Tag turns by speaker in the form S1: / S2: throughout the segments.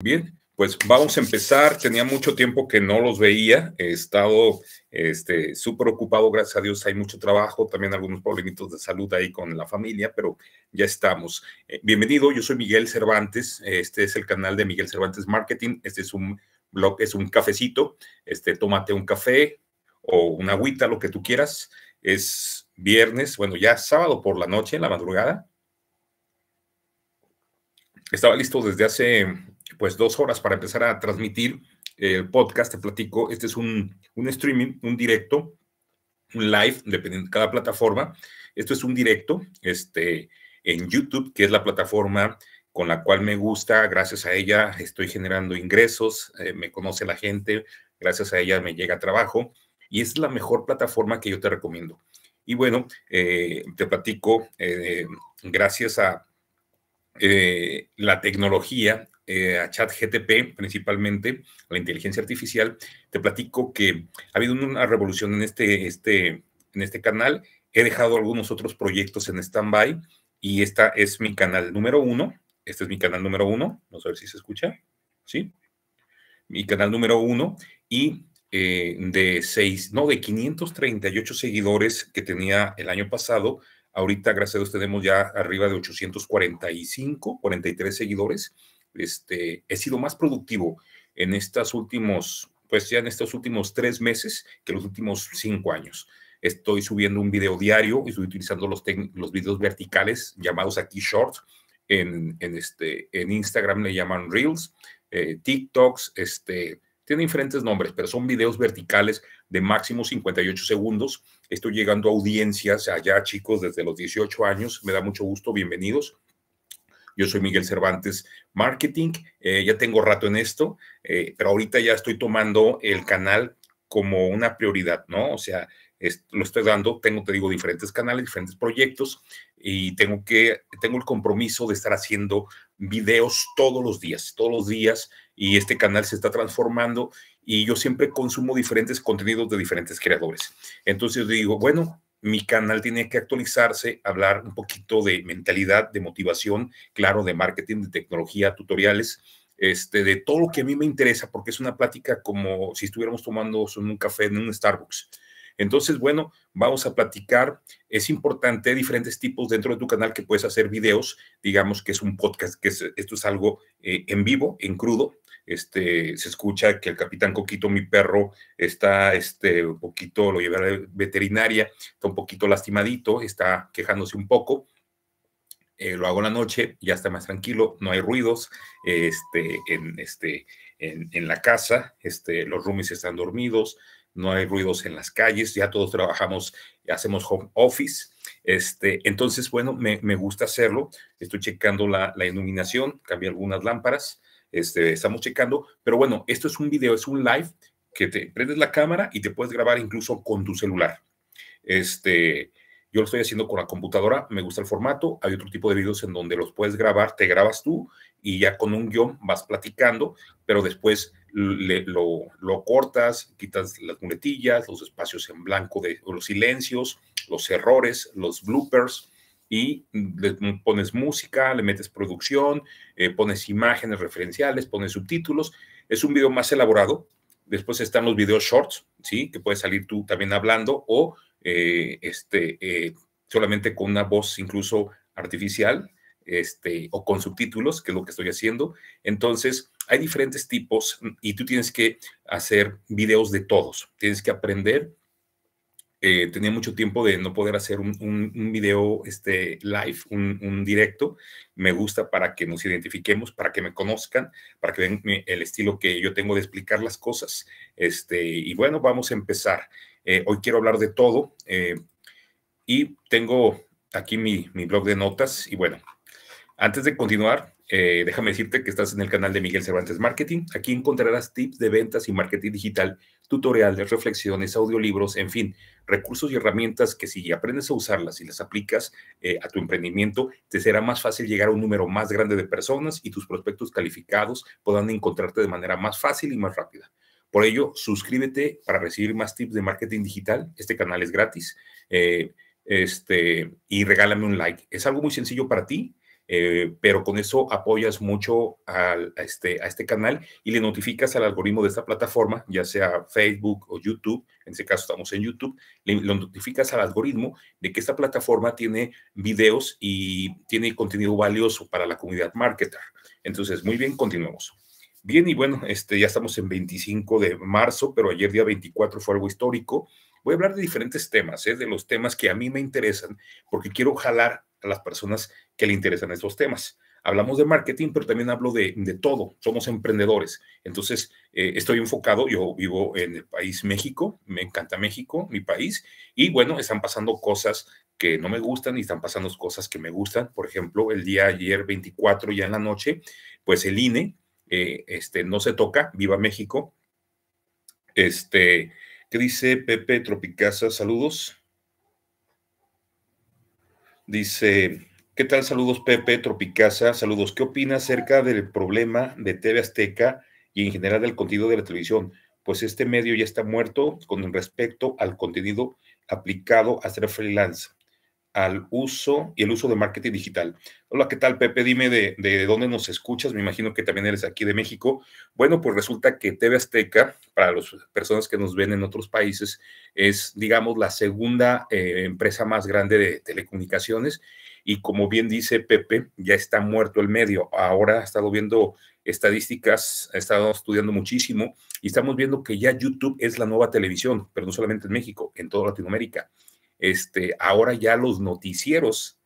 S1: Bien, pues vamos a empezar. Tenía mucho tiempo que no los veía. He estado este, súper ocupado, gracias a Dios. Hay mucho trabajo, también algunos problemitos de salud ahí con la familia, pero ya estamos. Eh, bienvenido, yo soy Miguel Cervantes. Este es el canal de Miguel Cervantes Marketing. Este es un blog, es un cafecito. Este, tómate un café o una agüita, lo que tú quieras. Es viernes, bueno, ya sábado por la noche, en la madrugada. Estaba listo desde hace pues dos horas para empezar a transmitir eh, el podcast, te platico, este es un, streaming, un directo, un live, dependiendo de cada plataforma. Esto es un directo este, en YouTube, que es la plataforma con la cual me gusta, gracias a ella estoy generando ingresos, eh, me conoce la gente, gracias a ella me llega trabajo y es la mejor plataforma que yo te recomiendo. Y bueno, eh, te platico, gracias a la tecnología, eh, a chat gtp principalmente, a la inteligencia artificial, te platico que ha habido una revolución en este, este, en este canal. He dejado algunos otros proyectos en stand-by y esta es mi canal número uno. Este es mi canal número uno. Vamos a ver si se escucha. ¿Sí? Mi canal número uno y eh, de seis, no, de 538 seguidores que tenía el año pasado. Ahorita, gracias a Dios, tenemos ya arriba de 845, 43 seguidores este, he sido más productivo en estos últimos, pues ya en estos últimos tres meses que los últimos cinco años. Estoy subiendo un video diario y estoy utilizando los, videos verticales llamados aquí shorts. En, este, Instagram le llaman Reels, eh, TikToks, este, tiene diferentes nombres, pero son videos verticales de máximo 58 segundos. Estoy llegando a audiencias allá, chicos, desde los 18 años. Me da mucho gusto. Bienvenidos. Yo soy Miguel Cervantes Marketing. Eh, ya tengo rato en esto, eh, pero ahorita ya estoy tomando el canal como una prioridad, ¿no? O sea, lo estoy dando, tengo, te digo, diferentes canales, diferentes proyectos y tengo que, tengo el compromiso de estar haciendo videos todos los días, todos los días y este canal se está transformando y yo siempre consumo diferentes contenidos de diferentes creadores. Entonces digo, bueno, mi canal tiene que actualizarse, hablar un poquito de mentalidad, de motivación, claro, de marketing, de tecnología, tutoriales, este, de todo lo que a mí me interesa, porque es una plática como si estuviéramos tomando un café en un Starbucks. Entonces, bueno, vamos a platicar. Es importante diferentes tipos dentro de tu canal que puedes hacer videos, digamos que es un podcast, que esto es algo eh, en vivo, en crudo, este, se escucha que el capitán Coquito, mi perro, está este, un poquito, lo llevé a la veterinaria, está un poquito lastimadito, está quejándose un poco. Eh, lo hago en la noche, ya está más tranquilo, no hay ruidos este, en, este, en, la casa, este, los roomies están dormidos, no hay ruidos en las calles, ya todos trabajamos, hacemos home office. Este, entonces, bueno, me, gusta hacerlo. Estoy checando la, la iluminación, cambié algunas lámparas, este, estamos checando, pero bueno, esto es un video, es un live que te prendes la cámara y te puedes grabar incluso con tu celular. Este, yo lo estoy haciendo con la computadora, me gusta el formato. Hay otro tipo de videos en donde los puedes grabar, te grabas tú y ya con un guión vas platicando, pero después lo, cortas, quitas las muletillas, los espacios en blanco, de, los silencios, los errores, los bloopers, y le pones música, le metes producción, eh, pones imágenes referenciales, pones subtítulos. Es un video más elaborado. Después están los videos shorts, ¿sí? Que puedes salir tú también hablando o eh, este, eh, solamente con una voz incluso artificial este, o con subtítulos, que es lo que estoy haciendo. Entonces, hay diferentes tipos y tú tienes que hacer videos de todos. Tienes que aprender eh, tenía mucho tiempo de no poder hacer un, video este, live, un, directo. Me gusta para que nos identifiquemos, para que me conozcan, para que vean el estilo que yo tengo de explicar las cosas. Este, y bueno, vamos a empezar. Eh, hoy quiero hablar de todo eh, y tengo aquí mi, mi blog de notas y bueno, antes de continuar, eh, déjame decirte que estás en el canal de Miguel Cervantes Marketing. Aquí encontrarás tips de ventas y marketing digital, tutoriales, reflexiones, audiolibros, en fin, recursos y herramientas que si aprendes a usarlas y las aplicas eh, a tu emprendimiento, te será más fácil llegar a un número más grande de personas y tus prospectos calificados puedan encontrarte de manera más fácil y más rápida. Por ello, suscríbete para recibir más tips de marketing digital. Este canal es gratis. Eh, este, y regálame un like. Es algo muy sencillo para ti eh, pero con eso apoyas mucho a, este, a este canal y le notificas al algoritmo de esta plataforma, ya sea Facebook o YouTube, en este caso estamos en YouTube, le, notificas al algoritmo de que esta plataforma tiene videos y tiene contenido valioso para la comunidad marketer. Entonces, muy bien, continuamos. Bien, y bueno, este, ya estamos en 25 de marzo, pero ayer día 24 fue algo histórico. Voy a hablar de diferentes temas, ¿eh? de los temas que a mí me interesan, porque quiero jalar a las personas que le interesan estos temas. Hablamos de marketing, pero también hablo de, todo. Somos emprendedores. Entonces, eh, estoy enfocado, yo vivo en el país México, me encanta México, mi país, y bueno, están pasando cosas que no me gustan y están pasando cosas que me gustan. Por ejemplo, el día ayer 24, ya en la noche, pues el INE eh, este, no se toca, viva México. Este, ¿Qué dice Pepe Tropicasa? Saludos. Dice, ¿qué tal? Saludos Pepe Tropicasa. Saludos. ¿Qué opina acerca del problema de TV Azteca y en general del contenido de la televisión? Pues este medio ya está muerto con respecto al contenido aplicado a ser freelance al uso y el uso de marketing digital. Hola, ¿qué tal, Pepe? Dime de, dónde nos escuchas. Me imagino que también eres aquí de México. Bueno, pues resulta que TV Azteca, para las personas que nos ven en otros países, es, digamos, la segunda eh, empresa más grande de telecomunicaciones. Y como bien dice Pepe, ya está muerto el medio. Ahora ha estado viendo estadísticas, ha estado estudiando muchísimo y estamos viendo que ya YouTube es la nueva televisión, pero no solamente en México, en toda Latinoamérica este, ahora ya los noticieros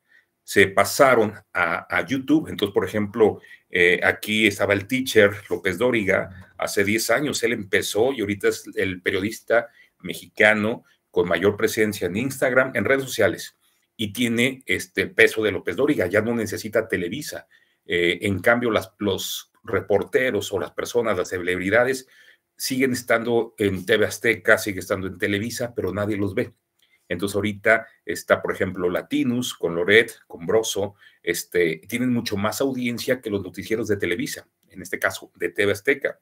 S1: se pasaron a, YouTube. Entonces, por ejemplo, eh, aquí estaba el teacher López Dóriga, hace 10 años él empezó y ahorita es el periodista mexicano con mayor presencia en Instagram, en redes sociales, y tiene este peso de López Dóriga, ya no necesita Televisa. Eh, en cambio, las, los reporteros o las personas, las celebridades, siguen estando en TV Azteca, siguen estando en Televisa, pero nadie los ve. Entonces ahorita está, por ejemplo, Latinus con Loret, con Broso, este, tienen mucho más audiencia que los noticieros de Televisa, en este caso de TV Azteca.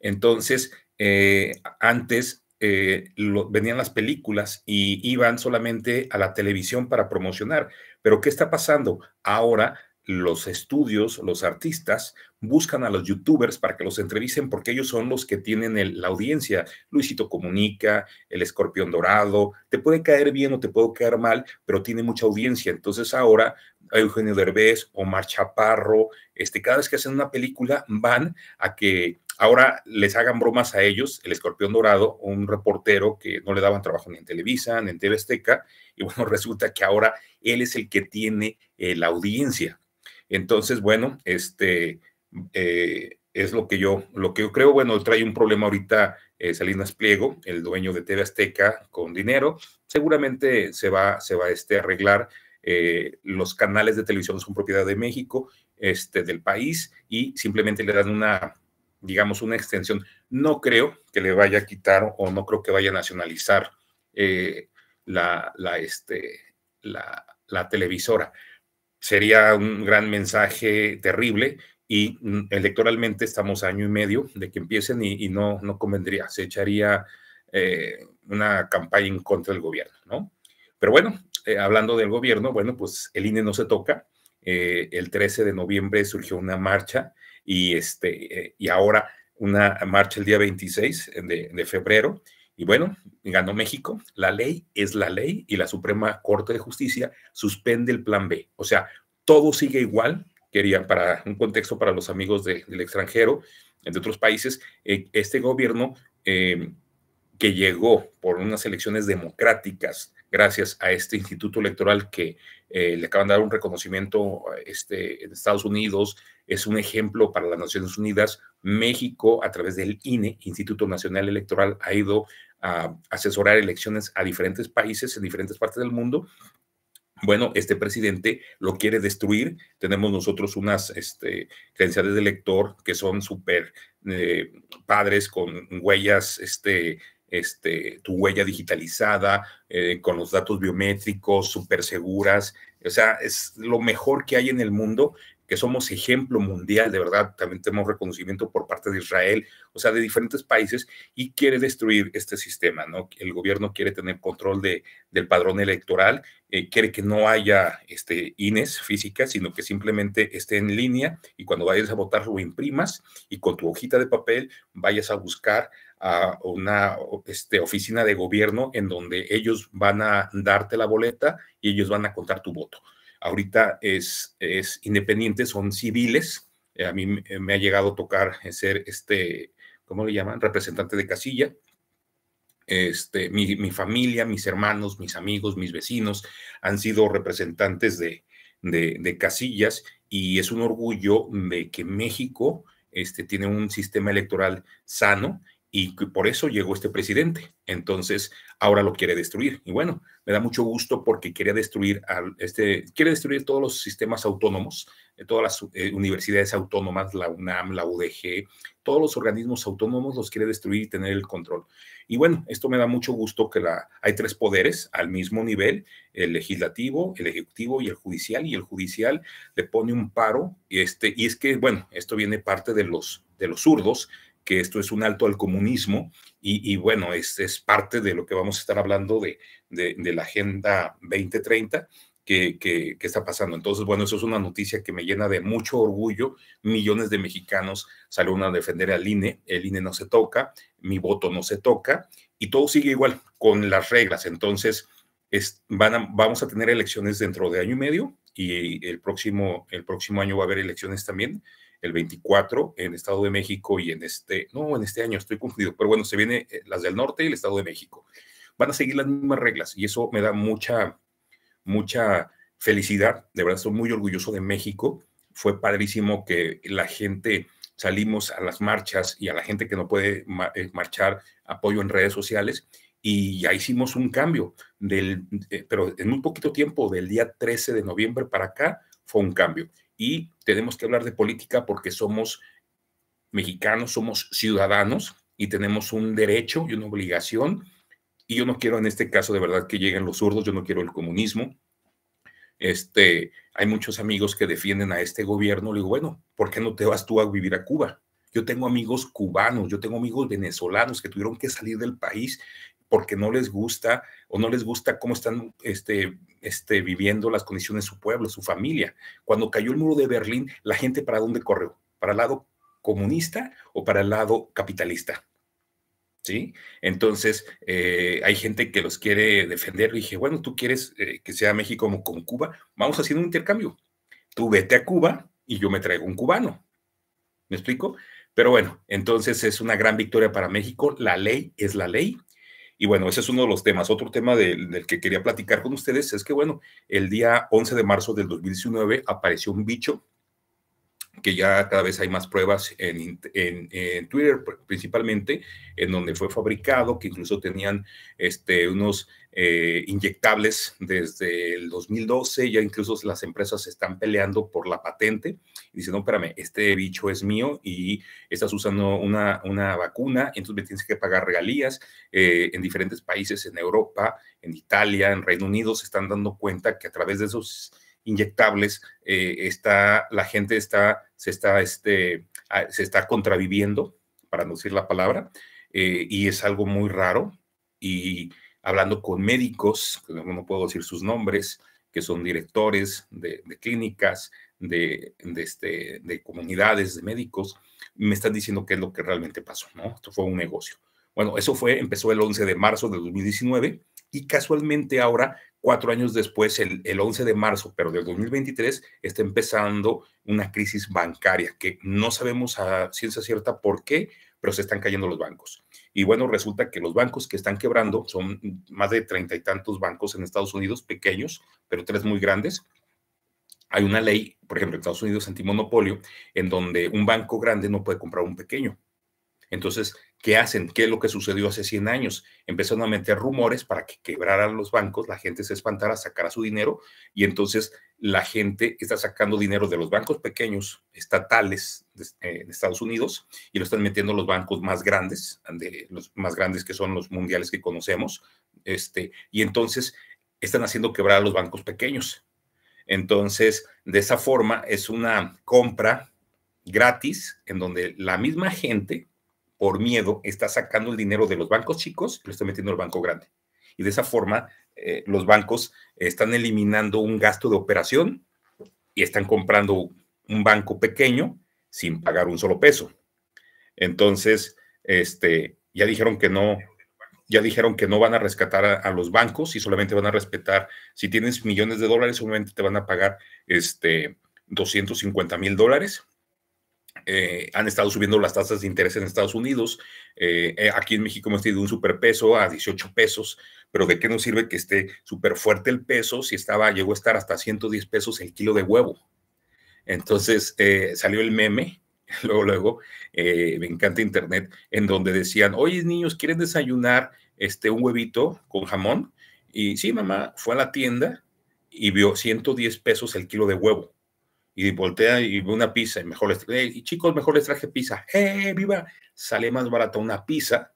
S1: Entonces, eh, antes eh, venían las películas y iban solamente a la televisión para promocionar. Pero ¿qué está pasando? Ahora los estudios, los artistas, buscan a los youtubers para que los entrevisten porque ellos son los que tienen la audiencia. Luisito Comunica, el escorpión dorado, te puede caer bien o te puede caer mal, pero tiene mucha audiencia. Entonces ahora Eugenio Derbez, Omar Chaparro, este, cada vez que hacen una película van a que ahora les hagan bromas a ellos, el escorpión dorado, un reportero que no le daban trabajo ni en Televisa, ni en TV Azteca, y bueno, resulta que ahora él es el que tiene eh, la audiencia. Entonces, bueno, este eh, es lo que yo, lo que yo creo. Bueno, trae un problema ahorita eh, Salinas Pliego, el dueño de TV Azteca, con dinero. Seguramente se va, se va este, a arreglar. Eh, los canales de televisión son propiedad de México, este, del país, y simplemente le dan una, digamos, una extensión. No creo que le vaya a quitar o no creo que vaya a nacionalizar la, este, la televisora sería un gran mensaje terrible y mm, electoralmente estamos año y medio de que empiecen y, no, no convendría, se echaría eh, una campaña en contra del gobierno, ¿no? Pero bueno, eh, hablando del gobierno, bueno, pues el INE no se toca. Eh, el 13 de noviembre surgió una marcha y, este, y ahora una marcha el día 26 de, de febrero. Y bueno, ganó México. La ley es la ley y la Suprema Corte de Justicia suspende el plan B. O sea, todo sigue igual, quería para un contexto para los amigos del extranjero, de otros países, eh, este gobierno em, que llegó por unas elecciones democráticas, gracias a este instituto electoral que eh, le acaban de dar un reconocimiento este, en Estados Unidos, es un ejemplo para las Naciones Unidas. México, a través del INE, Instituto Nacional Electoral, ha ido a asesorar elecciones a diferentes países en diferentes partes del mundo bueno, este presidente lo quiere destruir. Tenemos nosotros unas este, credenciales de lector que son súper eh, padres con huellas, este, este, tu huella digitalizada, eh, con los datos biométricos, súper seguras. O sea, es lo mejor que hay en el mundo que somos ejemplo mundial, de verdad, también tenemos reconocimiento por parte de Israel, o sea, de diferentes países, y quiere destruir este sistema, ¿no? El gobierno quiere tener control de, del padrón electoral, eh, quiere que no haya este, INES física sino que simplemente esté en línea y cuando vayas a votar lo imprimas y con tu hojita de papel vayas a buscar a una este, oficina de gobierno en donde ellos van a darte la boleta y ellos van a contar tu voto ahorita es, es independiente, son civiles. Eh, a mí eh, me ha llegado a tocar eh, ser este, ¿cómo le llaman? Representante de casilla. Este, mi, familia, mis hermanos, mis amigos, mis vecinos han sido representantes de, casillas y es un orgullo de que México este, tiene un sistema electoral sano y por eso llegó este presidente. Entonces, ahora lo quiere destruir. Y bueno, me da mucho gusto porque quiere destruir, al, este, quiere destruir todos los sistemas autónomos, eh, todas las eh, universidades autónomas, la UNAM, la UDG, todos los organismos autónomos los quiere destruir y tener el control. Y bueno, esto me da mucho gusto que la, hay tres poderes al mismo nivel, el legislativo, el ejecutivo y el judicial, y el judicial le pone un paro, y, este, y es que, bueno, esto viene parte de los, de los zurdos que esto es un alto al comunismo y, bueno, es, es, parte de lo que vamos a estar hablando de, de, la Agenda 2030. Que, que, está pasando. Entonces, bueno, eso es una noticia que me llena de mucho orgullo. Millones de mexicanos salieron a defender al INE, el INE no se toca, mi voto no se toca y todo sigue igual con las reglas. Entonces, es, van vamos a tener elecciones dentro de año y medio y el próximo, el próximo año va a haber elecciones también el 24 en Estado de México y en este, no, en este año estoy confundido, pero bueno, se viene eh, las del norte y el Estado de México. Van a seguir las mismas reglas y eso me da mucha, mucha felicidad. De verdad, estoy muy orgulloso de México. Fue padrísimo que la gente salimos a las marchas y a la gente que no puede eh, marchar, apoyo en redes sociales. Y ya hicimos un cambio, del, eh, pero en un poquito tiempo, del día 13 de noviembre para acá, fue un cambio y tenemos que hablar de política porque somos mexicanos, somos ciudadanos y tenemos un derecho y una obligación. Y yo no quiero en este caso de verdad que lleguen los zurdos, yo no quiero el comunismo. Este, hay muchos amigos que defienden a este gobierno. Le digo, bueno, ¿por qué no te vas tú a vivir a Cuba? Yo tengo amigos cubanos, yo tengo amigos venezolanos que tuvieron que salir del país porque no les gusta o no les gusta cómo están este, este, viviendo las condiciones de su pueblo, su familia. Cuando cayó el muro de Berlín, la gente para dónde corrió? ¿Para el lado comunista o para el lado capitalista? ¿Sí? Entonces, eh, hay gente que los quiere defender. Y dije, bueno, tú quieres eh, que sea México como con Cuba, vamos haciendo un intercambio. Tú vete a Cuba y yo me traigo un cubano. ¿Me explico? Pero bueno, entonces es una gran victoria para México. La ley es la ley y bueno, ese es uno de los temas. Otro tema del, que quería platicar con ustedes es que, bueno, el día 11 de marzo del 2019 apareció un bicho que ya cada vez hay más pruebas en, en, en Twitter principalmente, en donde fue fabricado, que incluso tenían este, unos eh, inyectables desde el 2012, ya incluso las empresas se están peleando por la patente, y dicen, no, espérame, este bicho es mío y estás usando una, una vacuna, entonces me tienes que pagar regalías. Eh, en diferentes países, en Europa, en Italia, en Reino Unido, se están dando cuenta que a través de esos inyectables eh, está, la gente está, se, está, este, ah, se está contraviviendo, para no decir la palabra, y es algo muy raro. Y hablando con médicos, que no puedo decir sus nombres, que son directores de, clínicas, de, este, de comunidades de médicos, me están diciendo qué es lo que realmente pasó, ¿no? Esto fue un negocio. Bueno, eso fue, empezó el 11 de marzo de 2019 y casualmente ahora, cuatro años después, el, el 11 de marzo, pero del 2023, está empezando una crisis bancaria que no sabemos a ciencia cierta por qué, pero se están cayendo los bancos. Y bueno, resulta que los bancos que están quebrando son más de treinta y tantos bancos en Estados Unidos, pequeños, pero tres muy grandes. Hay una ley, por ejemplo, en Estados Unidos antimonopolio, en donde un banco grande no puede comprar un pequeño. Entonces, ¿Qué hacen? ¿Qué es lo que sucedió hace 100 años? Empezaron a meter rumores para que quebraran los bancos, la gente se espantara, sacara su dinero y entonces la gente está sacando dinero de los bancos pequeños estatales eh, de, Estados Unidos y lo están metiendo los bancos más grandes, de, los más grandes que son los mundiales que conocemos, este, y entonces están haciendo quebrar a los bancos pequeños. Entonces, de esa forma es una compra gratis en donde la misma gente por miedo, está sacando el dinero de los bancos chicos y lo está metiendo el banco grande. Y de esa forma, eh, los bancos están eliminando un gasto de operación y están comprando un banco pequeño sin pagar un solo peso. Entonces, este, ya dijeron que no, ya dijeron que no van a rescatar a, los bancos y solamente van a respetar, si tienes millones de dólares, solamente te van a pagar este, 250 mil dólares eh, han estado subiendo las tasas de interés en Estados Unidos. Eh, eh, aquí en México hemos tenido un superpeso a 18 pesos, pero ¿de qué nos sirve que esté súper fuerte el peso si estaba, llegó a estar hasta 110 pesos el kilo de huevo? Entonces salió el meme, luego, luego, me encanta internet, en donde decían, oye niños, ¿quieren desayunar este, un huevito con jamón? Y sí, mamá, fue a la tienda y vio 110 pesos el kilo de huevo y voltea y ve una pizza y mejor les y chicos, mejor les traje pizza. ¡Eh, viva! Sale más barata una pizza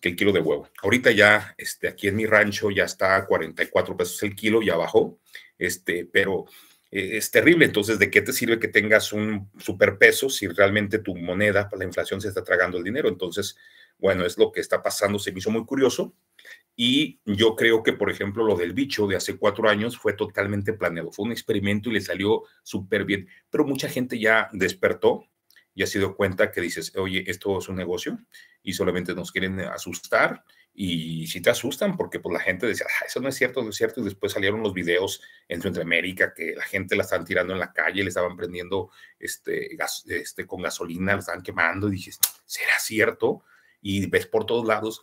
S1: que el kilo de huevo. Ahorita ya, este, aquí en mi rancho ya está a 44 pesos el kilo, y abajo. este, pero eh, es terrible. Entonces, ¿de qué te sirve que tengas un superpeso si realmente tu moneda, la inflación se está tragando el dinero? Entonces, bueno, es lo que está pasando. Se me hizo muy curioso y yo creo que, por ejemplo, lo del bicho de hace cuatro años fue totalmente planeado, fue un experimento y le salió súper bien, pero mucha gente ya despertó y ha sido cuenta que dices, oye, esto es un negocio y solamente nos quieren asustar y si te asustan porque pues la gente decía, ah, eso no es cierto, no es cierto y después salieron los videos en Centroamérica que la gente la estaban tirando en la calle, le estaban prendiendo este, este, con gasolina, la estaban quemando y dices, ¿será cierto? Y ves por todos lados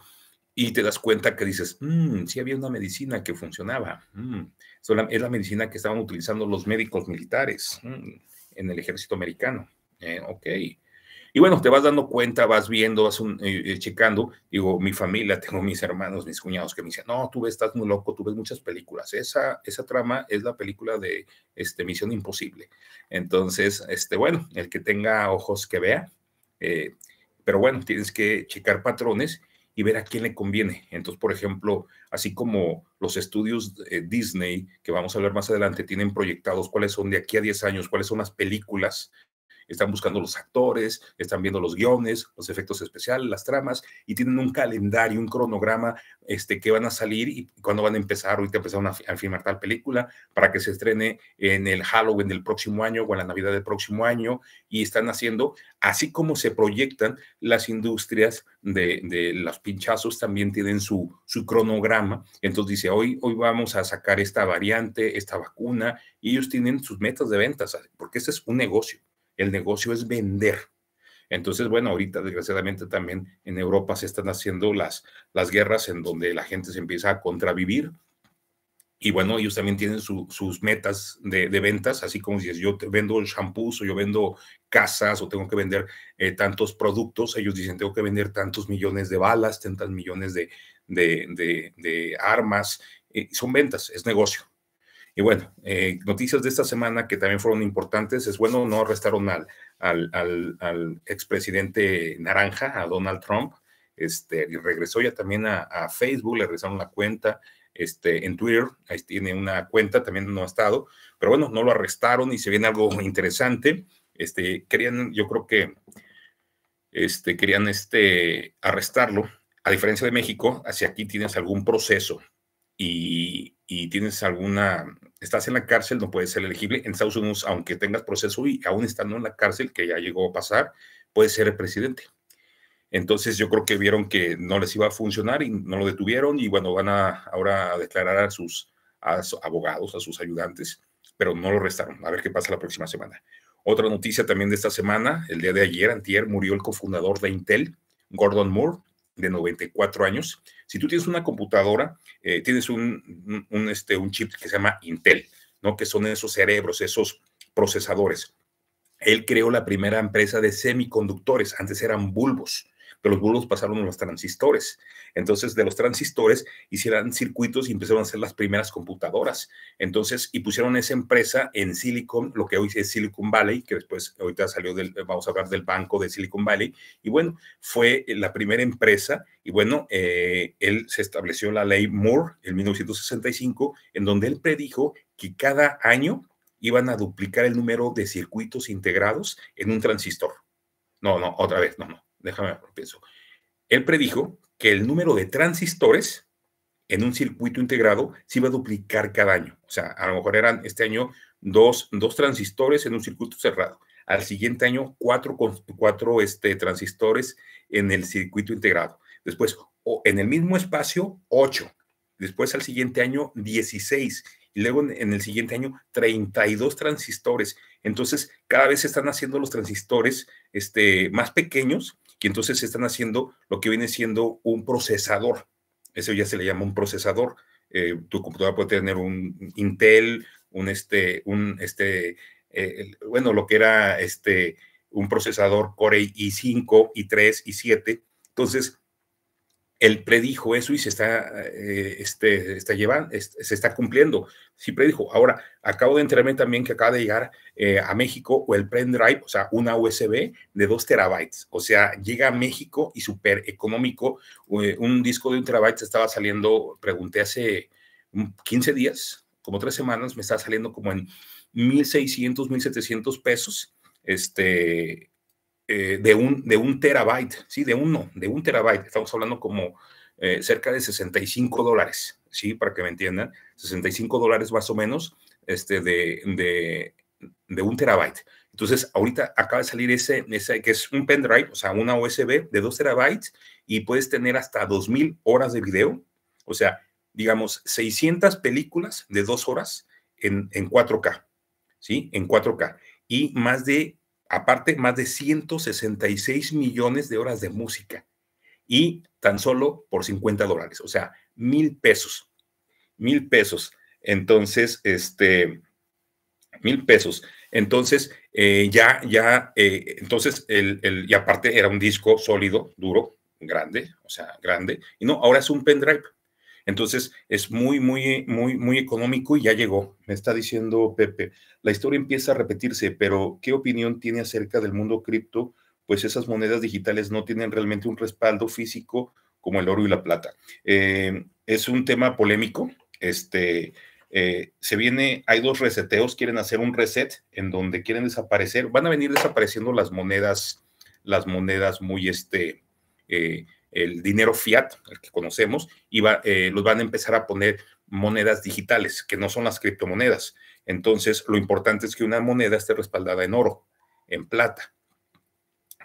S1: y te das cuenta que dices, si mm, sí había una medicina que funcionaba. Mm, es la medicina que estaban utilizando los médicos militares mm, en el ejército americano. Eh, ok. Y bueno, te vas dando cuenta, vas viendo, vas eh, eh, checando. Digo, mi familia, tengo mis hermanos, mis cuñados que me dicen, no, tú ves, estás muy loco, tú ves muchas películas. Esa, esa trama es la película de este, Misión Imposible. Entonces, este, bueno, el que tenga ojos que vea. pero bueno, tienes que checar patrones y ver a quién le conviene. Entonces, por ejemplo, así como los estudios eh, Disney, que vamos a hablar más adelante, tienen proyectados cuáles son de aquí a 10 años, cuáles son las películas están buscando los actores, están viendo los guiones, los efectos especiales, las tramas, y tienen un calendario, un cronograma este, que van a salir y cuándo van a empezar. Ahorita empezaron a, filmar tal película para que se estrene en el Halloween del próximo año o en la Navidad del próximo año, y están haciendo, así como se proyectan las industrias de, de los pinchazos, también tienen su, su cronograma. Entonces dice, hoy, hoy vamos a sacar esta variante, esta vacuna, y ellos tienen sus metas de ventas, porque este es un negocio el negocio es vender. Entonces, bueno, ahorita desgraciadamente también en Europa se están haciendo las, las guerras en donde la gente se empieza a contravivir. Y bueno, ellos también tienen sus metas de, ventas, así como si yo vendo shampoos o yo vendo casas o tengo que vender eh, tantos productos, ellos dicen tengo que vender tantos millones de balas, tantos millones de, de, armas. Eh, son ventas, es negocio. Y bueno, eh, noticias de esta semana que también fueron importantes. Es bueno, no arrestaron al, al, expresidente naranja, a Donald Trump. Este, y regresó ya también a, Facebook, le regresaron la cuenta. Este, en Twitter, ahí tiene una cuenta, también no ha estado. Pero bueno, no lo arrestaron y se viene algo interesante. Este, querían, yo creo que este, querían este, arrestarlo. A diferencia de México, hacia aquí tienes algún proceso y y tienes alguna, estás en la cárcel, no puedes ser elegible. En Estados Unidos, aunque tengas proceso y aún estando en la cárcel, que ya llegó a pasar, puedes ser el presidente. Entonces yo creo que vieron que no les iba a funcionar y no lo detuvieron y bueno, van a ahora a declarar a sus, a sus abogados, a sus ayudantes, pero no lo restaron. A ver qué pasa la próxima semana. Otra noticia también de esta semana, el día de ayer, antier, murió el cofundador de Intel, Gordon Moore, de 94 años. Si tú tienes una computadora, eh, tienes un, un, este, un chip que se llama Intel, ¿no? que son esos cerebros, esos procesadores. Él creó la primera empresa de semiconductores, antes eran bulbos pero los bulbos pasaron a los transistores. Entonces, de los transistores hicieron circuitos y empezaron a ser las primeras computadoras. Entonces, y pusieron esa empresa en Silicon, lo que hoy es Silicon Valley, que después ahorita salió del, vamos a hablar del banco de Silicon Valley. Y bueno, fue la primera empresa y bueno, eh, él se estableció la ley Moore en 1965, en donde él predijo que cada año iban a duplicar el número de circuitos integrados en un transistor. No, no, otra vez, no, no déjame, pienso. Él predijo que el número de transistores en un circuito integrado se iba a duplicar cada año. O sea, a lo mejor eran este año dos, transistores en un circuito cerrado. Al siguiente año, cuatro, este, transistores en el circuito integrado. Después, en el mismo espacio, ocho. Después, al siguiente año, dieciséis, Y luego, en el siguiente año, treinta y dos transistores. Entonces, cada vez se están haciendo los transistores este, más pequeños que entonces están haciendo lo que viene siendo un procesador. Eso ya se le llama un procesador. Eh, tu computadora puede tener un Intel, un este, un este, eh, bueno, lo que era este, un procesador Core i5, i3, i7. Entonces, el predijo eso y se está, eh, este, está llevando, se está cumpliendo. Sí predijo. Ahora, acabo de enterarme también que acaba de llegar eh, a México o el Drive, o sea, una USB de 2 terabytes. O sea, llega a México y súper económico. Eh, un disco de un terabyte estaba saliendo, pregunté hace 15 días, como tres semanas, me estaba saliendo como en 1.600, 1.700 pesos. Este, eh, de, un, de un terabyte, sí, de uno, de un terabyte. Estamos hablando como eh, cerca de 65 dólares, sí, para que me entiendan, 65 dólares más o menos este, de, un terabyte. Entonces, ahorita acaba de salir ese, ese, que es un pendrive, o sea, una USB de 2 terabytes y puedes tener hasta 2000 horas de video, o sea, digamos, 600 películas de 2 horas en, en 4K, ¿sí? En 4K. Y más de aparte más de 166 millones de horas de música y tan solo por 50 dólares, o sea, mil pesos, mil pesos. Entonces, este, mil pesos. Entonces, eh, ya, ya, eh, entonces, el, el, y aparte era un disco sólido, duro, grande, o sea, grande, y no, ahora es un pendrive. Entonces, es muy, muy, muy, muy económico y ya llegó. Me está diciendo Pepe, la historia empieza a repetirse, pero ¿qué opinión tiene acerca del mundo cripto? Pues esas monedas digitales no tienen realmente un respaldo físico como el oro y la plata. Eh, es un tema polémico. Este, eh, se viene, hay dos reseteos, quieren hacer un reset en donde quieren desaparecer, van a venir desapareciendo las monedas, las monedas muy, este, eh, el dinero fiat, el que conocemos, y eh, los van a empezar a poner monedas digitales, que no son las criptomonedas. Entonces, lo importante es que una moneda esté respaldada en oro, en plata.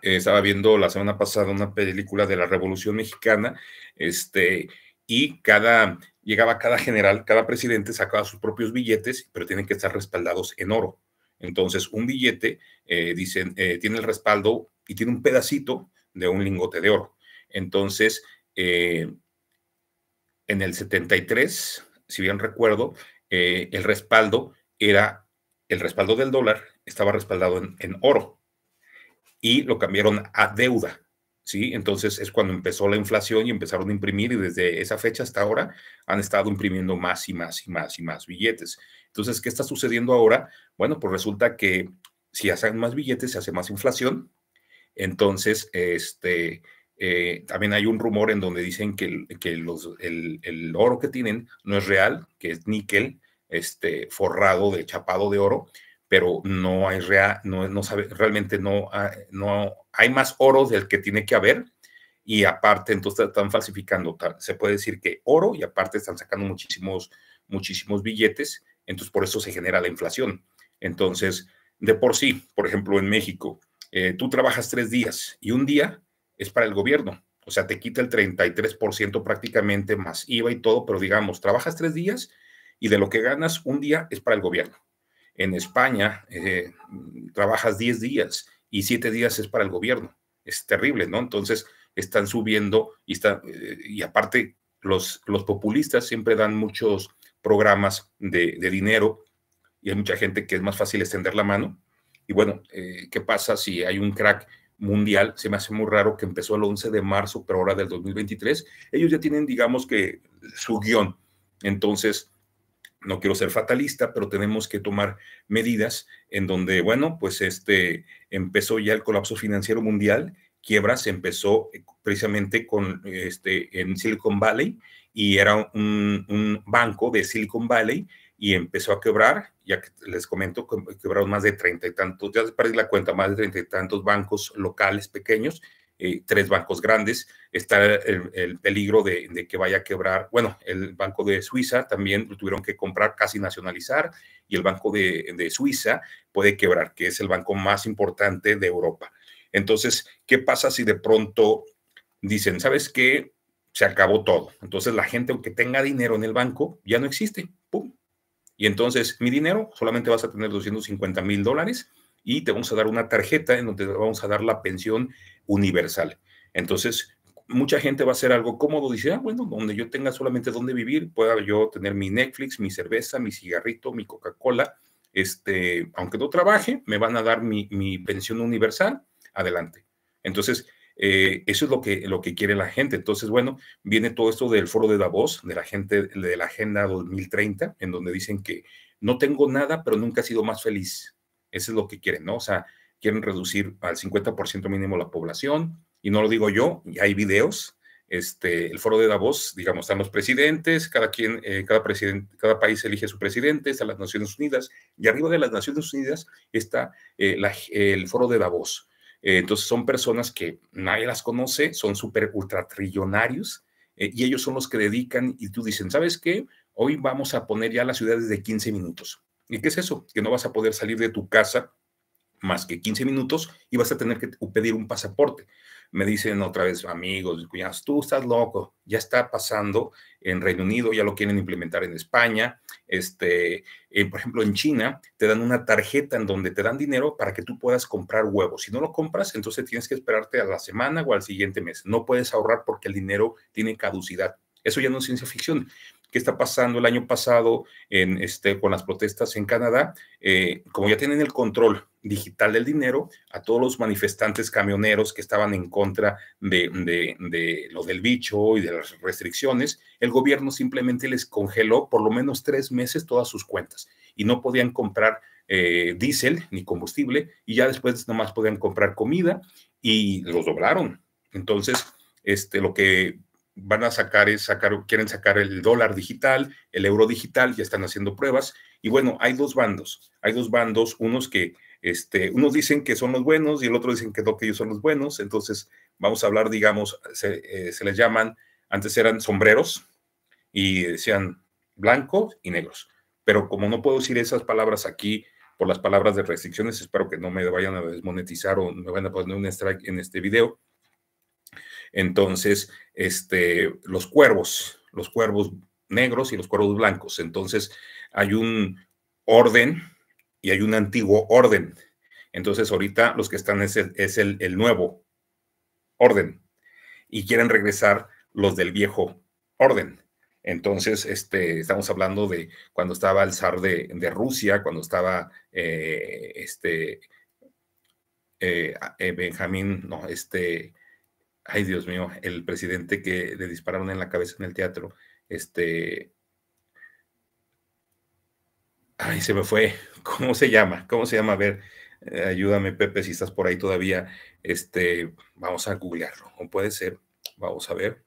S1: Eh, estaba viendo la semana pasada una película de la Revolución Mexicana, este, y cada, llegaba cada general, cada presidente sacaba sus propios billetes, pero tienen que estar respaldados en oro. Entonces, un billete, eh, dicen, tiene el respaldo y tiene un pedacito de un lingote de oro. Entonces, eh, en el 73, si bien recuerdo, eh, el respaldo era, el respaldo del dólar estaba respaldado en, en oro y lo cambiaron a deuda. ¿Sí? Entonces es cuando empezó la inflación y empezaron a imprimir y desde esa fecha hasta ahora han estado imprimiendo más y más y más y más billetes. Entonces, ¿qué está sucediendo ahora? Bueno, pues resulta que si hacen más billetes se hace más inflación. Entonces, este, eh, también hay un rumor en donde dicen que, el, oro que tienen no es real, que es níquel este, forrado de chapado de oro, pero no hay real, no, sabe, realmente no, no hay más oro del que tiene que haber y aparte entonces están falsificando, se puede decir que oro y aparte están sacando muchísimos, muchísimos billetes, entonces por eso se genera la inflación. Entonces, de por sí, por ejemplo, en México, eh, tú trabajas tres días y un día es para el gobierno. O sea, te quita el 33% prácticamente más IVA y todo, pero digamos, trabajas tres días y de lo que ganas un día es para el gobierno. En España eh, trabajas 10 días y 7 días es para el gobierno. Es terrible, ¿no? Entonces están subiendo y, está, eh, y aparte los, los populistas siempre dan muchos programas de, dinero y hay mucha gente que es más fácil extender la mano. Y bueno, eh, ¿qué pasa si hay un crack mundial, se me hace muy raro que empezó el 11 de marzo, pero ahora del 2023, ellos ya tienen, digamos que, su guión. Entonces, no quiero ser fatalista, pero tenemos que tomar medidas en donde, bueno, pues este empezó ya el colapso financiero mundial, se empezó precisamente con este en Silicon Valley y era un, un banco de Silicon Valley y empezó a quebrar, ya que les comento, quebraron más de treinta y tantos, ya se perdí la cuenta, más de treinta y tantos bancos locales pequeños, eh, tres bancos grandes, está el, peligro de, que vaya a quebrar, bueno, el Banco de Suiza también lo tuvieron que comprar, casi nacionalizar, y el Banco de, de Suiza puede quebrar, que es el banco más importante de Europa. Entonces, ¿qué pasa si de pronto dicen, sabes qué? Se acabó todo. Entonces la gente, aunque tenga dinero en el banco, ya no existe. ¡Pum! Y entonces, mi dinero, solamente vas a tener 250 mil dólares y te vamos a dar una tarjeta en donde vamos a dar la pensión universal. Entonces, mucha gente va a hacer algo cómodo, dice, ah, bueno, donde yo tenga solamente donde vivir, pueda yo tener mi Netflix, mi cerveza, mi cigarrito, mi Coca-Cola, este, aunque no trabaje, me van a dar mi, mi pensión universal, adelante. Entonces, eh, eso es lo que, lo que quiere la gente. Entonces, bueno, viene todo esto del foro de Davos, de la gente, de la Agenda 2030, en donde dicen que no tengo nada, pero nunca he sido más feliz. Eso es lo que quieren, ¿no? O sea, quieren reducir al 50% mínimo la población, y no lo digo yo, hay videos. Este, el foro de Davos, digamos, están los presidentes, cada quien, eh, cada presidente, cada país elige a su presidente, están las Naciones Unidas, y arriba de las Naciones Unidas está eh, el foro de Davos eh, entonces son personas que nadie las conoce, son súper ultratrillonarios eh, y ellos son los que dedican y tú dicen, ¿sabes qué? Hoy vamos a poner ya las ciudades de 15 minutos. ¿Y qué es eso? Que no vas a poder salir de tu casa más que 15 minutos y vas a tener que pedir un pasaporte me dicen otra vez amigos, cuñadas, tú estás loco, ya está pasando en Reino Unido, ya lo quieren implementar en España, este, eh, por ejemplo en China te dan una tarjeta en donde te dan dinero para que tú puedas comprar huevos. Si no lo compras, entonces tienes que esperarte a la semana o al siguiente mes. No puedes ahorrar porque el dinero tiene caducidad. Eso ya no es ciencia ficción qué está pasando el año pasado en, este, con las protestas en Canadá, eh, como ya tienen el control digital del dinero, a todos los manifestantes camioneros que estaban en contra de, lo del bicho y de las restricciones, el gobierno simplemente les congeló por lo menos tres meses todas sus cuentas y no podían comprar eh, diésel ni combustible y ya después nomás podían comprar comida y los doblaron. Entonces, este, lo que van a eh, sacar quieren sacar el dólar digital, el euro digital, ya están haciendo pruebas. Y bueno, hay dos bandos, hay dos bandos, unos que, este, unos dicen que son los buenos y el otro dicen que no, que ellos son los buenos. Entonces, vamos a hablar, digamos, se, eh, les llaman, antes eran sombreros y decían blanco y negros. Pero como no puedo decir esas palabras aquí por las palabras de restricciones, espero que no me vayan a desmonetizar o me vayan a poner un strike en este video. Entonces, este, los cuervos, los cuervos negros y los cuervos blancos. Entonces, hay un orden y hay un antiguo orden. Entonces, ahorita los que están es el, es el, nuevo orden y quieren regresar los del viejo orden. Entonces, este, estamos hablando de cuando estaba el zar de, Rusia, cuando estaba eh, este, eh, eh, Benjamín, no, este, ay Dios mío, el presidente que le dispararon en la cabeza en el teatro, este, ay, se me fue, ¿cómo se llama? ¿Cómo se llama? A ver, eh, ayúdame Pepe, si estás por ahí todavía, este, vamos a googlearlo, ¿cómo puede ser? Vamos a ver.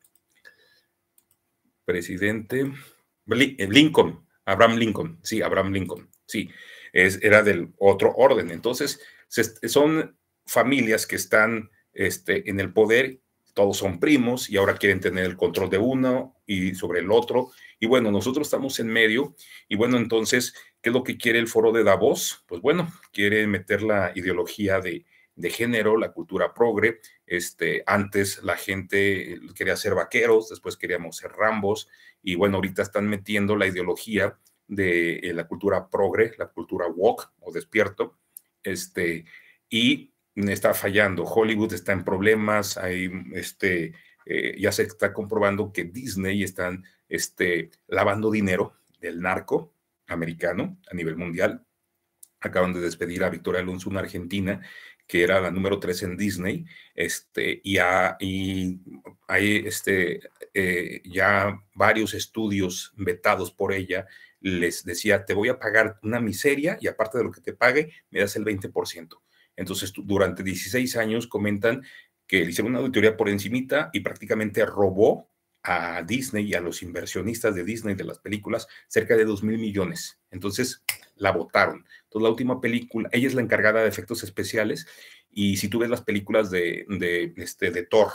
S1: Presidente eh, Lincoln, Abraham Lincoln, sí, Abraham Lincoln, sí, era del otro orden. Entonces, son familias que están este, en el poder todos son primos y ahora quieren tener el control de uno y sobre el otro. Y bueno, nosotros estamos en medio y bueno, entonces, ¿qué es lo que quiere el foro de Davos? Pues bueno, quiere meter la ideología de, género, la cultura progre. Este, antes la gente quería ser vaqueros, después queríamos ser rambos y bueno, ahorita están metiendo la ideología de eh, la cultura progre, la cultura woke o despierto. Este, y está fallando, Hollywood está en problemas, hay este, eh, ya se está comprobando que Disney están este, lavando dinero del narco americano a nivel mundial. Acaban de despedir a Victoria Alonso, una argentina, que era la número tres en Disney, este, y, hay este, eh, ya varios estudios vetados por ella, les decía, te voy a pagar una miseria y aparte de lo que te pague, me das el 20%. Entonces, durante 16 años comentan que le hicieron una auditoría por encimita y prácticamente robó a Disney y a los inversionistas de Disney de las películas cerca de 2 mil millones. Entonces, la votaron. Entonces, la última película, ella es la encargada de efectos especiales y si tú ves las películas de, de, este, de Thor,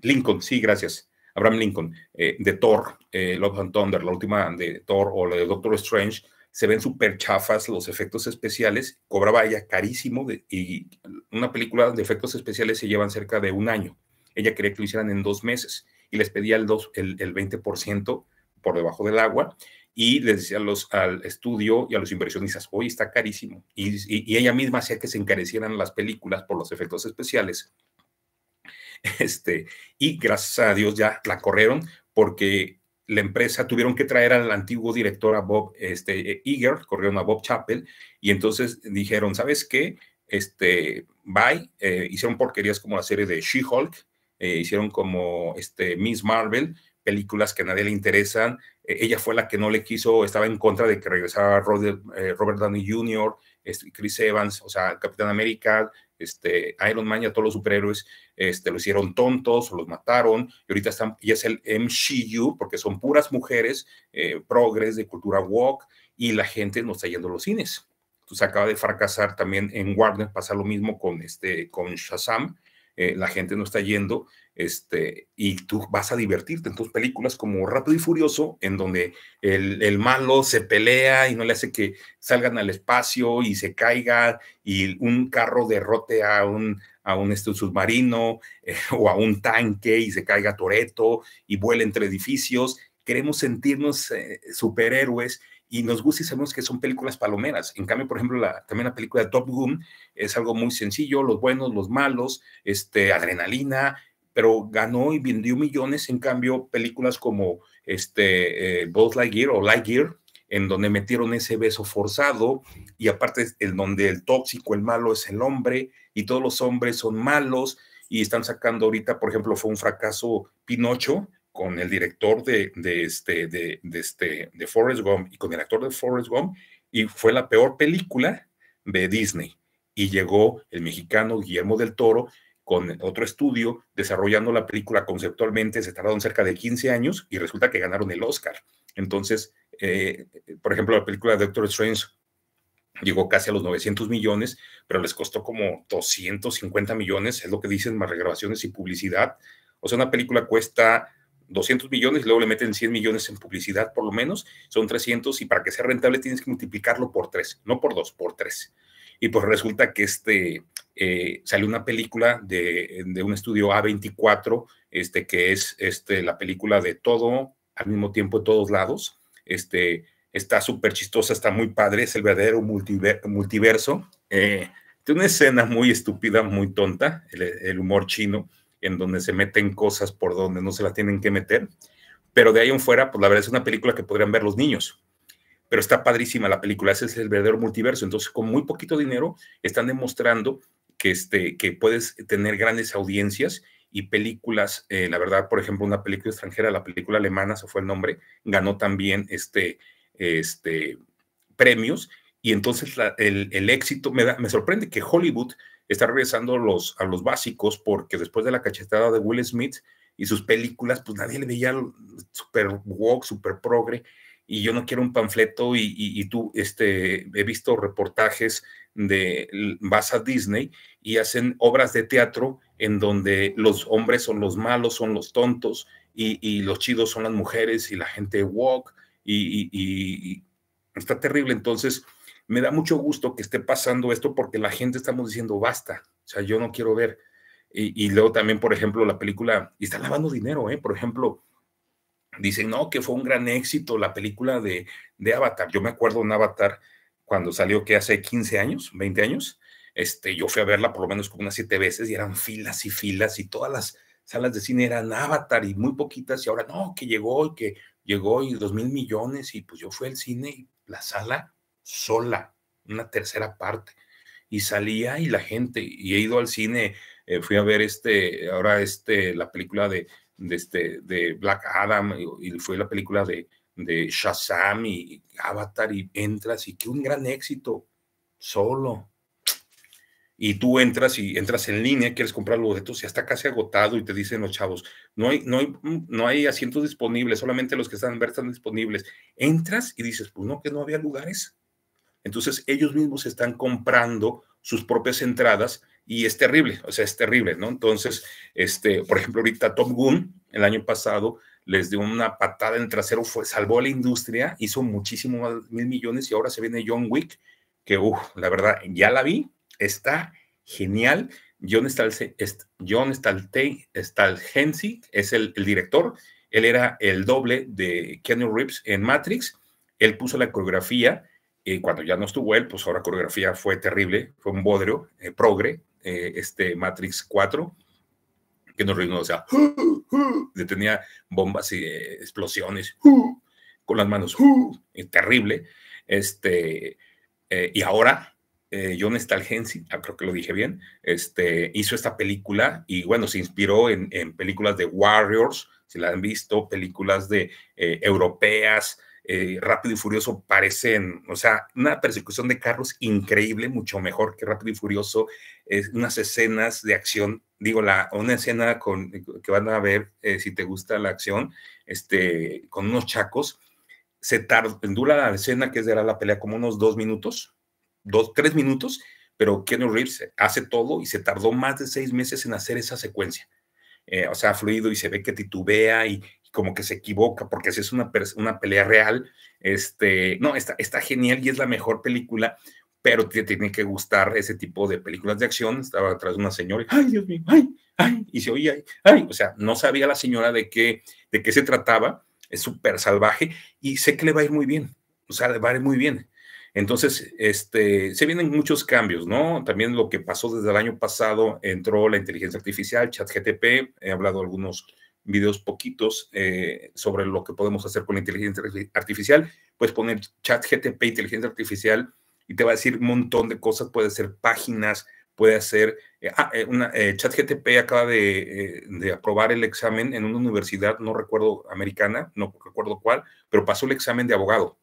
S1: Lincoln, sí, gracias. Abraham Lincoln, eh, de Thor, eh, Love and Thunder, la última de Thor o la de Doctor Strange, se ven súper chafas los efectos especiales, cobraba ella carísimo y una película de efectos especiales se llevan cerca de un año. Ella quería que lo hicieran en dos meses y les pedía el, el, 20% por debajo del agua y les decía los, al estudio y a los inversionistas, hoy está carísimo. Y, ella misma hacía que se encarecieran las películas por los efectos especiales. Este, y gracias a Dios ya la corrieron porque la empresa tuvieron que traer al antiguo director a Bob este, eh, Iger, corrieron a Bob Chappell, y entonces dijeron, ¿sabes qué? Este, bye, eh, hicieron porquerías como la serie de She-Hulk, eh, hicieron como este, Miss Marvel, películas que a nadie le interesan, ella fue la que no le quiso, estaba en contra de que regresara Robert, Robert Downey Jr., este, Chris Evans, o sea, Capitán América, este, Iron Man y a todos los superhéroes este, lo hicieron tontos, o los mataron, y ahorita están, y es el MCU, porque son puras mujeres, eh, progres, de cultura woke, y la gente no está yendo a los cines. Entonces acaba de fracasar también en Warner, pasa lo mismo con, este, con Shazam, eh, la gente no está yendo, este, y tú vas a divertirte en tus películas como Rápido y Furioso, en donde el, malo se pelea y no le hace que salgan al espacio y se caiga y un carro derrote a un, a un este, submarino eh, o a un tanque y se caiga Toreto y vuela entre edificios. Queremos sentirnos eh, superhéroes y nos gusta y sabemos que son películas palomeras. En cambio, por ejemplo, la, también la película de Top Gun es algo muy sencillo, los buenos, los malos, este, adrenalina, pero ganó y vendió millones, en cambio, películas como este, eh, like Lightyear o Lightyear, en donde metieron ese beso forzado y aparte en donde el tóxico, el malo es el hombre y todos los hombres son malos y están sacando ahorita, por ejemplo, fue un fracaso Pinocho con el director de, de este, de, de, este, de Forrest Gump y con el actor de Forest Gump y fue la peor película de Disney y llegó el mexicano Guillermo del Toro con otro estudio desarrollando la película conceptualmente, se tardaron cerca de 15 años y resulta que ganaron el Oscar. Entonces, eh, por ejemplo, la película de Doctor Strange llegó casi a los 900 millones, pero les costó como 250 millones, es lo que dicen, más regrabaciones y publicidad. O sea, una película cuesta 200 millones y luego le meten 100 millones en publicidad por lo menos, son 300 y para que sea rentable tienes que multiplicarlo por 3, no por 2, por 3. Y pues resulta que este, eh, salió una película de, un estudio A24, este, que es este, la película de todo, al mismo tiempo de todos lados. Este, está súper chistosa, está muy padre, es el verdadero multiverso. Eh, tiene una escena muy estúpida, muy tonta, el, humor chino, en donde se meten cosas por donde no se las tienen que meter. Pero de ahí en fuera, pues la verdad es una película que podrían ver los niños pero está padrísima la película, ese es el verdadero multiverso. Entonces, con muy poquito dinero, están demostrando que, este, que puedes tener grandes audiencias y películas, eh, la verdad, por ejemplo, una película extranjera, la película alemana, se fue el nombre, ganó también este, este, premios y entonces el, éxito, me, me sorprende que Hollywood está regresando los, a los básicos porque después de la cachetada de Will Smith y sus películas, pues nadie le veía super walk, super progre, y yo no quiero un panfleto y, tú, este, he visto reportajes de, vas a Disney y hacen obras de teatro en donde los hombres son los malos, son los tontos y, los chidos son las mujeres y la gente walk y, está terrible. Entonces, me da mucho gusto que esté pasando esto porque la gente estamos diciendo basta, o sea, yo no quiero ver. Y, luego también, por ejemplo, la película, y está lavando dinero, ¿eh? Por ejemplo, Dicen, no, que fue un gran éxito la película de, de Avatar. Yo me acuerdo de Avatar cuando salió que hace 15 años, 20 años, este, yo fui a verla por lo menos como unas siete veces y eran filas y filas y todas las salas de cine eran Avatar y muy poquitas y ahora no, que llegó y que llegó y dos mil millones y pues yo fui al cine y la sala sola, una tercera parte y salía y la gente y he ido al cine, eh, fui a ver este, ahora este, la película de de, este, de Black Adam y, fue la película de, de Shazam y Avatar y entras y que un gran éxito solo. Y tú entras y entras en línea, quieres comprar los boletos y está casi agotado y te dicen los chavos, no hay, no hay, no hay asientos disponibles, solamente los que están ver están disponibles. Entras y dices, pues no, que no había lugares. Entonces ellos mismos están comprando sus propias entradas y es terrible, o sea, es terrible, ¿no? Entonces, este, por ejemplo, ahorita Tom Gunn, el año pasado, les dio una patada en el trasero, fue, salvó a la industria, hizo muchísimo mil millones y ahora se viene John Wick, que, uff, la verdad, ya la vi, está genial. John, Stalce, John Stalhensi es el, director, él era el doble de Kenny Reeves en Matrix, él puso la coreografía, y eh, cuando ya no estuvo él, pues ahora coreografía fue terrible, fue un bodrio, eh, progre, eh, este Matrix 4, que nos reunió, o sea, tenía bombas y eh, explosiones con las manos, terrible. Este, eh, y ahora John Stalgensi, ah, creo que lo dije bien, este, hizo esta película y bueno, se inspiró en, en películas de Warriors, si la han visto, películas de europeas, eh, Rápido y Furioso parecen, o sea, una persecución de carros increíble, mucho mejor que Rápido y Furioso, es unas escenas de acción, digo, la, una escena con, que van a ver eh, si te gusta la acción, este, con unos chacos, se pendula la escena que es de la pelea como unos dos minutos, dos, tres minutos, pero Kenny Reeves hace todo y se tardó más de seis meses en hacer esa secuencia. Eh, o sea, fluido y se ve que titubea y, como que se equivoca, porque si es una, una pelea real, este, no, está, está genial y es la mejor película, pero te tiene que gustar ese tipo de películas de acción. Estaba atrás de una señora, ay, Dios mío, ay, ay, y se oía, ay, o sea, no sabía la señora de qué, de qué se trataba, es súper salvaje y sé que le va a ir muy bien, o sea, le va a ir muy bien. Entonces, este, se vienen muchos cambios, ¿no? También lo que pasó desde el año pasado, entró la inteligencia artificial, ChatGTP, he hablado algunos videos poquitos eh, sobre lo que podemos hacer con la inteligencia artificial. Puedes poner chat GTP, inteligencia artificial, y te va a decir un montón de cosas. Puede ser páginas, puede hacer... Eh, ah, eh, chat GTP acaba de, aprobar el examen en una universidad, no recuerdo, americana, no recuerdo cuál, pero pasó el examen de abogado.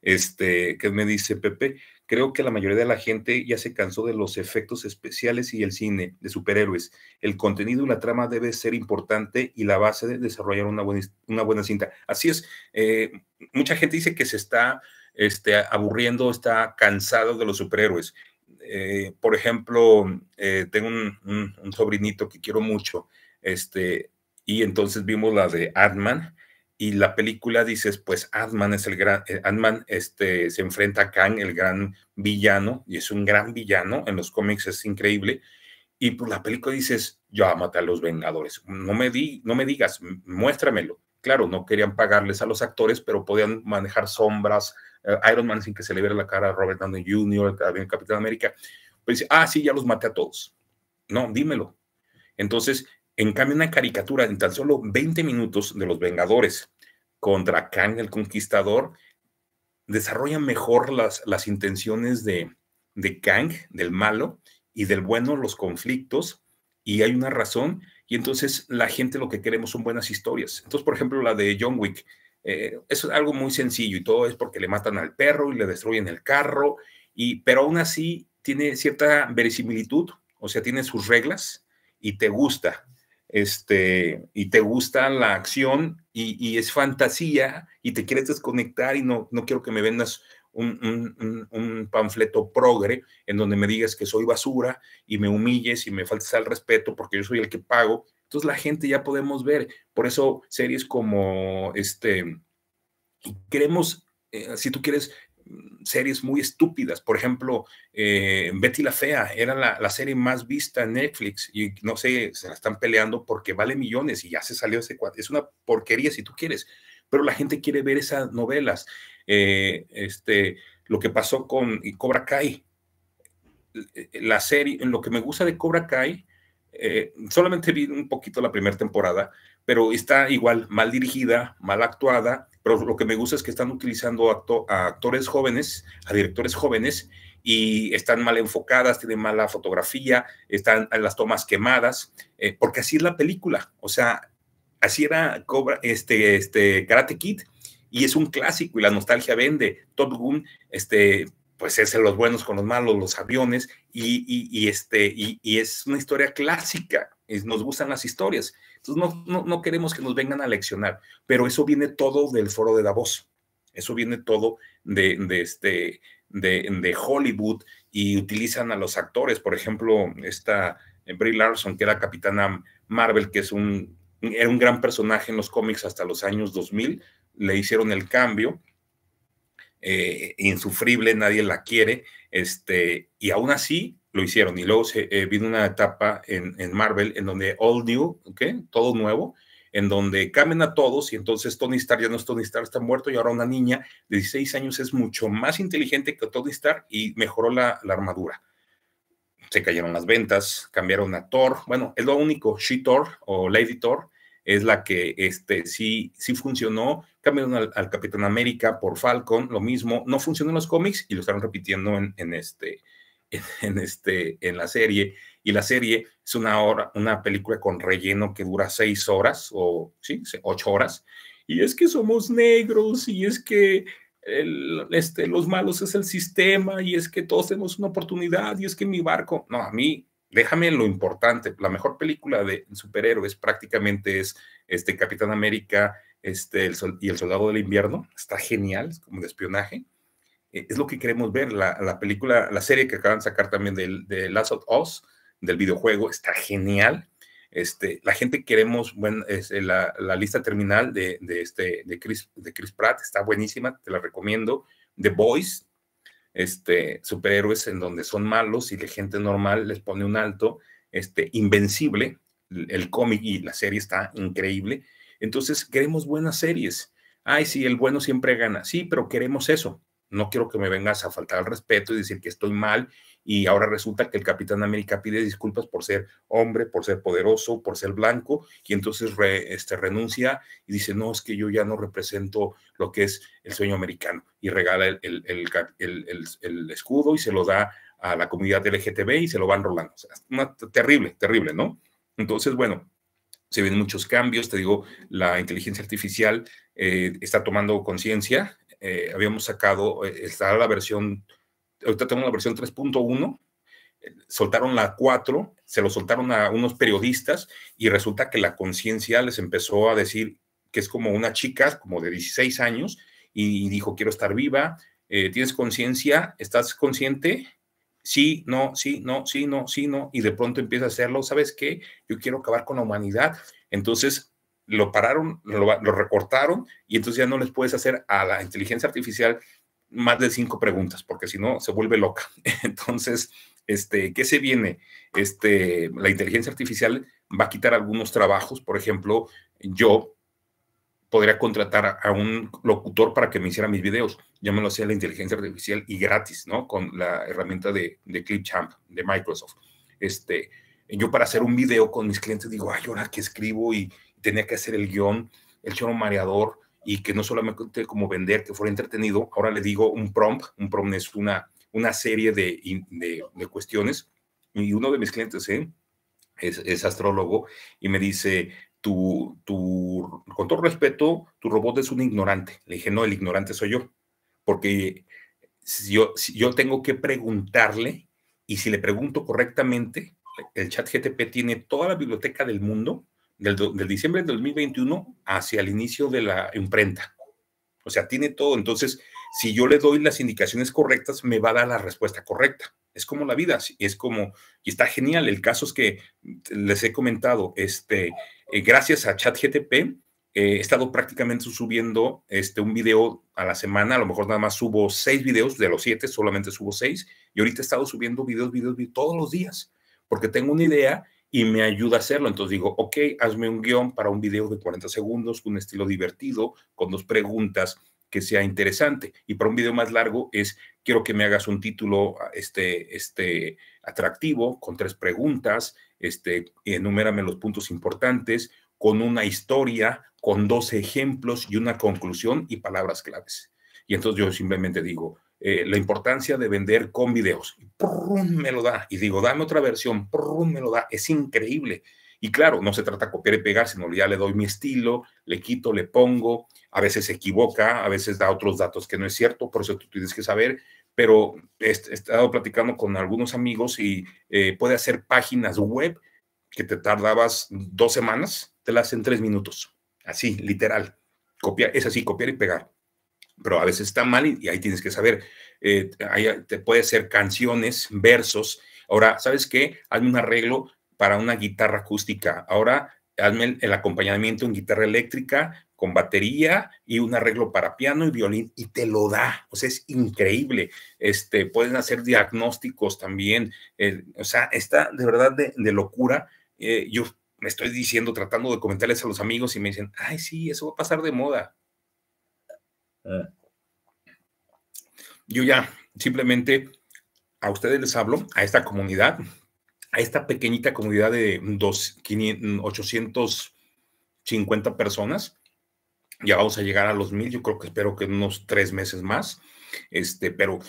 S1: Este, que me dice Pepe, Creo que la mayoría de la gente ya se cansó de los efectos especiales y el cine de superhéroes. El contenido y la trama debe ser importante y la base de desarrollar una buena, una buena cinta. Así es, eh, mucha gente dice que se está este, aburriendo, está cansado de los superhéroes. Eh, por ejemplo, eh, tengo un, sobrinito que quiero mucho, este, y entonces vimos la de Ant-Man y la película dices, pues ant es el gran, eh, este, se enfrenta a Kang, el gran villano, y es un gran villano, en los cómics es increíble, y por pues, la película dices, yo maté a los Vengadores, no me, di, no me digas, muéstramelo. Claro, no querían pagarles a los actores, pero podían manejar sombras, eh, Iron Man sin que se le viera la cara a Robert Downey Jr., también Capitán América, pues ah, sí, ya los maté a todos. No, dímelo. Entonces, en cambio, una caricatura en tan solo 20 minutos de los Vengadores contra Kang el Conquistador desarrolla mejor las, las intenciones de, de Kang, del malo, y del bueno, los conflictos, y hay una razón, y entonces la gente lo que queremos son buenas historias. Entonces, por ejemplo, la de John Wick, eh, es algo muy sencillo y todo es porque le matan al perro y le destruyen el carro, y, pero aún así tiene cierta verisimilitud, o sea, tiene sus reglas y te gusta este, y te gusta la acción y, es fantasía y te quieres desconectar y no, no quiero que me vendas un, panfleto progre en donde me digas que soy basura y me humilles y me faltes al respeto porque yo soy el que pago. Entonces la gente ya podemos ver. Por eso series como este, queremos, eh, si tú quieres, series muy estúpidas. Por ejemplo, eh, Betty la Fea era la, serie más vista en Netflix y no sé, se la están peleando porque vale millones y ya se salió ese cuadro. Es una porquería si tú quieres, pero la gente quiere ver esas novelas. Eh, este, lo que pasó con Cobra Kai. Eh, la serie, en lo que me gusta de Cobra Kai eh, solamente vi un poquito la primera temporada, pero está igual mal dirigida, mal actuada, pero lo que me gusta es que están utilizando a actores jóvenes, a directores jóvenes, y están mal enfocadas, tienen mala fotografía, están las tomas quemadas, eh, porque así es la película, o sea, así era Cobra, este, este Karate Kid, y es un clásico y la nostalgia vende. Top Gun este, pues es los buenos con los malos, los aviones, y, este, y, es una historia clásica, nos gustan las historias. Entonces no, no, queremos que nos vengan a leccionar, pero eso viene todo del foro de Davos, eso viene todo de, este, de, Hollywood y utilizan a los actores, por ejemplo, esta eh, Brie Larson, que era capitana Marvel, que es un, era un gran personaje en los cómics hasta los años 2000, le hicieron el cambio eh, insufrible, nadie la quiere, este, y aún así lo hicieron. Y luego se, eh, vino una etapa en, Marvel en donde All New, todo nuevo, en donde cambian a todos y entonces Tony Stark ya no es Tony Stark, está muerto y ahora una niña de 16 años es mucho más inteligente que Tony Stark y mejoró la, armadura. Se cayeron las ventas, cambiaron a Thor. Bueno, es lo único, She Thor o Lady Thor es la que este, sí, sí funcionó cambiaron al, Capitán América por Falcon, lo mismo, no funcionó en los cómics y lo están repitiendo en, este, en, este, en la serie. Y la serie es una, hora, una película con relleno que dura seis horas o sí, ocho horas. Y es que somos negros y es que el, este, los malos es el sistema y es que todos tenemos una oportunidad y es que mi barco, no, a mí, déjame lo importante, la mejor película de superhéroes prácticamente es este Capitán América, este, y El Soldado del Invierno, está genial, como de espionaje. Eh, es lo que queremos ver, la, película, la serie que acaban de sacar también de, de Last of Us, del videojuego, está genial. Este, la gente queremos, bueno, es, este, la, lista terminal de, este, de, Chris, de Chris Pratt está buenísima, te la recomiendo. The Boys, este, superhéroes en donde son malos y la gente normal les pone un alto, este, invencible, el cómic y la serie está increíble. Entonces, queremos buenas series. Ay, sí, el bueno siempre gana. Sí, pero queremos eso. No quiero que me vengas a faltar al respeto y decir que estoy mal y ahora resulta que el Capitán América pide disculpas por ser hombre, por ser poderoso, por ser blanco, y entonces este, renuncia y dice, no, es que yo ya no represento lo que es el sueño americano, y regala el, escudo y se lo da a la comunidad LGTB y se lo van rolando. terrible, terrible, ¿no? Entonces, bueno, se ven muchos cambios, te digo, la inteligencia artificial eh, está tomando conciencia, eh, habíamos sacado, eh, está la versión, ahorita tenemos la versión 3.1, soltaron la 4, se lo soltaron a unos periodistas y resulta que la conciencia les empezó a decir que es como una chica, como de 16 años, y dijo, quiero estar viva, tienes conciencia, estás consciente, sí, no, sí, no, sí, no, sí, no, y de pronto empieza a hacerlo, ¿sabes qué? Yo quiero acabar con la humanidad. Entonces lo pararon, lo, recortaron y entonces ya no les puedes hacer a la inteligencia artificial más de cinco preguntas, porque si no se vuelve loca. Entonces, este, ¿qué se viene? Este, la inteligencia artificial va a quitar algunos trabajos, por ejemplo, yo podría contratar a un locutor para que me hiciera mis videos. Ya me lo hacía la inteligencia artificial y gratis, ¿no? Con la herramienta de, de Clipchamp de Microsoft. Este, yo para hacer un video con mis clientes digo, ay, ahora que escribo y tenía que hacer el guión, el choro mareador y que no solamente como vender, que fuera entretenido, ahora le digo un prompt, un prompt es una, una serie de, de, cuestiones y uno de mis clientes, ¿eh? Es, es, astrólogo y me dice, tu, tu, con todo respeto, tu robot es un ignorante. Le dije, no, el ignorante soy yo, porque yo, yo tengo que preguntarle y si le pregunto correctamente, el chat GTP tiene toda la biblioteca del mundo del, del diciembre del 2021 hacia el inicio de la imprenta. O sea, tiene todo. Entonces, si yo le doy las indicaciones correctas, me va a dar la respuesta correcta. Es como la vida, es como, y está genial. El caso es que les he comentado, este, eh, gracias a ChatGTP, eh, he estado prácticamente subiendo este, un video a la semana, a lo mejor nada más subo seis videos, de los siete solamente subo seis, y ahorita he estado subiendo videos, videos, videos todos los días, porque tengo una idea y me ayuda a hacerlo. Entonces digo, ok, hazme un guión para un video de 40 segundos, un estilo divertido, con dos preguntas que sea interesante. Y para un video más largo es, quiero que me hagas un título este, este, atractivo, con tres preguntas, este, enumérame los puntos importantes, con una historia, con dos ejemplos y una conclusión y palabras claves. Y entonces yo simplemente digo, eh, la importancia de vender con videos. Y me lo da. Y digo, dame otra versión. me lo da. Es increíble. Y claro, no se trata de copiar y pegar, sino ya le doy mi estilo, le quito, le pongo. A veces se equivoca, a veces da otros datos que no es cierto. Por eso tú tienes que saber pero he estado platicando con algunos amigos y eh, puede hacer páginas web que te tardabas dos semanas, te las hacen tres minutos, así, literal. Copiar, es así, copiar y pegar. Pero a veces está mal y, ahí tienes que saber. Eh, ahí te puede hacer canciones, versos. Ahora, ¿sabes qué? Hay un arreglo para una guitarra acústica. Ahora hazme el acompañamiento en guitarra eléctrica con batería y un arreglo para piano y violín y te lo da, o sea, es increíble. Este, pueden hacer diagnósticos también, eh, o sea, está de verdad de, locura. Eh, yo me estoy diciendo, tratando de comentarles a los amigos y me dicen, ay, sí, eso va a pasar de moda. Ah. Yo ya simplemente a ustedes les hablo, a esta comunidad, a esta pequeñita comunidad de 850 personas. Ya vamos a llegar a los mil, yo creo que espero que en unos tres meses más. Este, pero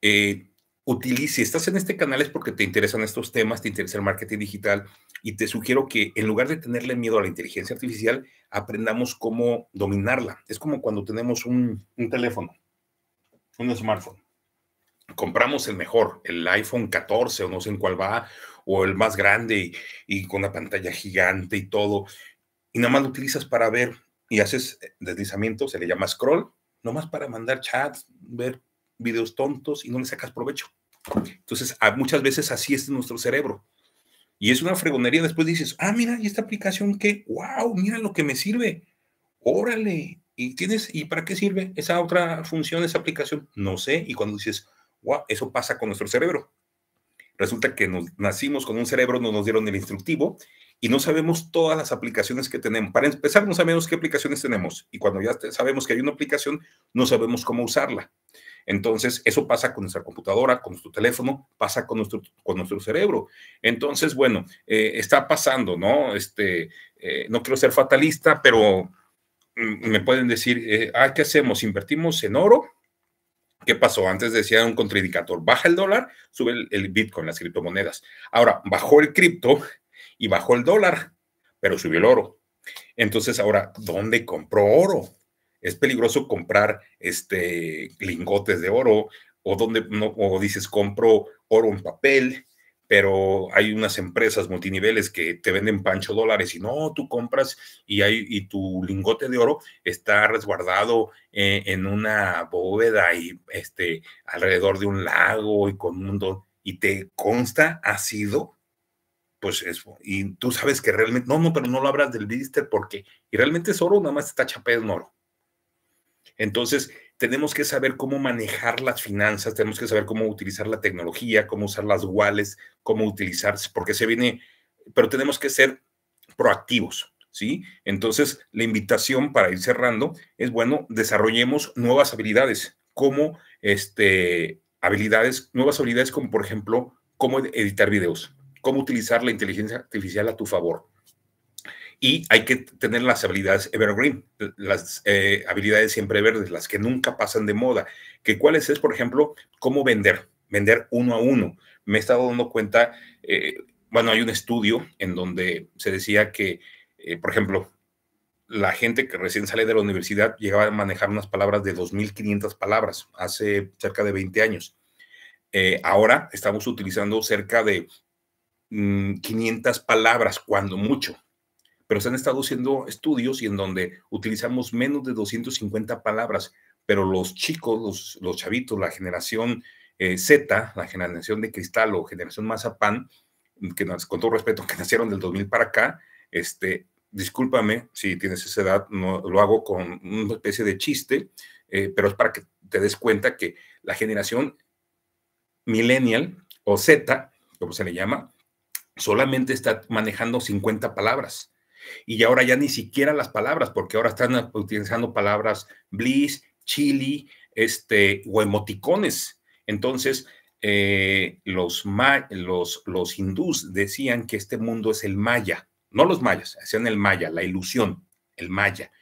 S1: eh, utilice, si estás en este canal es porque te interesan estos temas, te interesa el marketing digital y te sugiero que en lugar de tenerle miedo a la inteligencia artificial, aprendamos cómo dominarla. Es como cuando tenemos un, un teléfono, un smartphone compramos el mejor, el iPhone 14 o no sé en cuál va, o el más grande y, con la pantalla gigante y todo, y nada más lo utilizas para ver y haces eh, deslizamiento, se le llama scroll, nomás para mandar chats, ver videos tontos y no le sacas provecho. Entonces, muchas veces así es nuestro cerebro. Y es una fregonería. Después dices, ah, mira, ¿y esta aplicación que ¡Wow! Mira lo que me sirve. Órale. ¿Y tienes, y para qué sirve esa otra función, esa aplicación? No sé. Y cuando dices, wow, eso pasa con nuestro cerebro. Resulta que nos nacimos con un cerebro, no nos dieron el instructivo y no sabemos todas las aplicaciones que tenemos. Para empezar, no sabemos qué aplicaciones tenemos y cuando ya sabemos que hay una aplicación, no sabemos cómo usarla. Entonces, eso pasa con nuestra computadora, con nuestro teléfono, pasa con nuestro, con nuestro cerebro. Entonces, bueno, eh, está pasando, ¿no? Este, eh, no quiero ser fatalista, pero mm, me pueden decir, eh, ah, ¿qué hacemos? ¿Invertimos en oro? ¿Qué pasó? Antes decía un contraindicador, baja el dólar, sube el, Bitcoin, las criptomonedas. Ahora, bajó el cripto y bajó el dólar, pero subió el oro. Entonces, ahora, ¿dónde compró oro? Es peligroso comprar este, lingotes de oro o, dónde no, o dices, compro oro en papel, pero hay unas empresas multiniveles que te venden pancho dólares y no, tú compras y, hay, tu lingote de oro está resguardado eh, en una bóveda y este, alrededor de un lago y con mundo, y te consta ha sido, pues eso, y tú sabes que realmente, no, no, pero no lo hablas del blister porque, y realmente es oro, nada más está chapeado en oro. Entonces, tenemos que saber cómo manejar las finanzas, tenemos que saber cómo utilizar la tecnología, cómo usar las wallets, cómo utilizar, porque se viene, pero tenemos que ser proactivos, ¿sí? Entonces, la invitación para ir cerrando es, bueno, desarrollemos nuevas habilidades, como este, habilidades, nuevas habilidades como, por ejemplo, cómo editar videos, cómo utilizar la inteligencia artificial a tu favor, y hay que tener las habilidades evergreen, las eh, habilidades siempre verdes, las que nunca pasan de moda. Que cuáles es, por ejemplo, cómo vender, vender uno a uno. Me he estado dando cuenta, eh, bueno, hay un estudio en donde se decía que, eh, por ejemplo, la gente que recién sale de la universidad llegaba a manejar unas palabras de 2.500 palabras hace cerca de 20 años. ahora estamos utilizando cerca de 500 mm, palabras, cuando mucho pero se han estado haciendo estudios y en donde utilizamos menos de 250 palabras, pero los chicos, los, chavitos, la generación eh, Z, la generación de cristal o generación mazapán, que con todo respeto, que nacieron del 2000 para acá, este, discúlpame si tienes esa edad, no, lo hago con una especie de chiste, eh, pero es para que te des cuenta que la generación millennial o Z, como se le llama, solamente está manejando 50 palabras. Y ahora ya ni siquiera las palabras, porque ahora están utilizando palabras bliss, chili, este, o emoticones. Entonces, eh, los, los, hindús decían que este mundo es el maya, no los mayas, hacían el maya, la ilusión, el maya.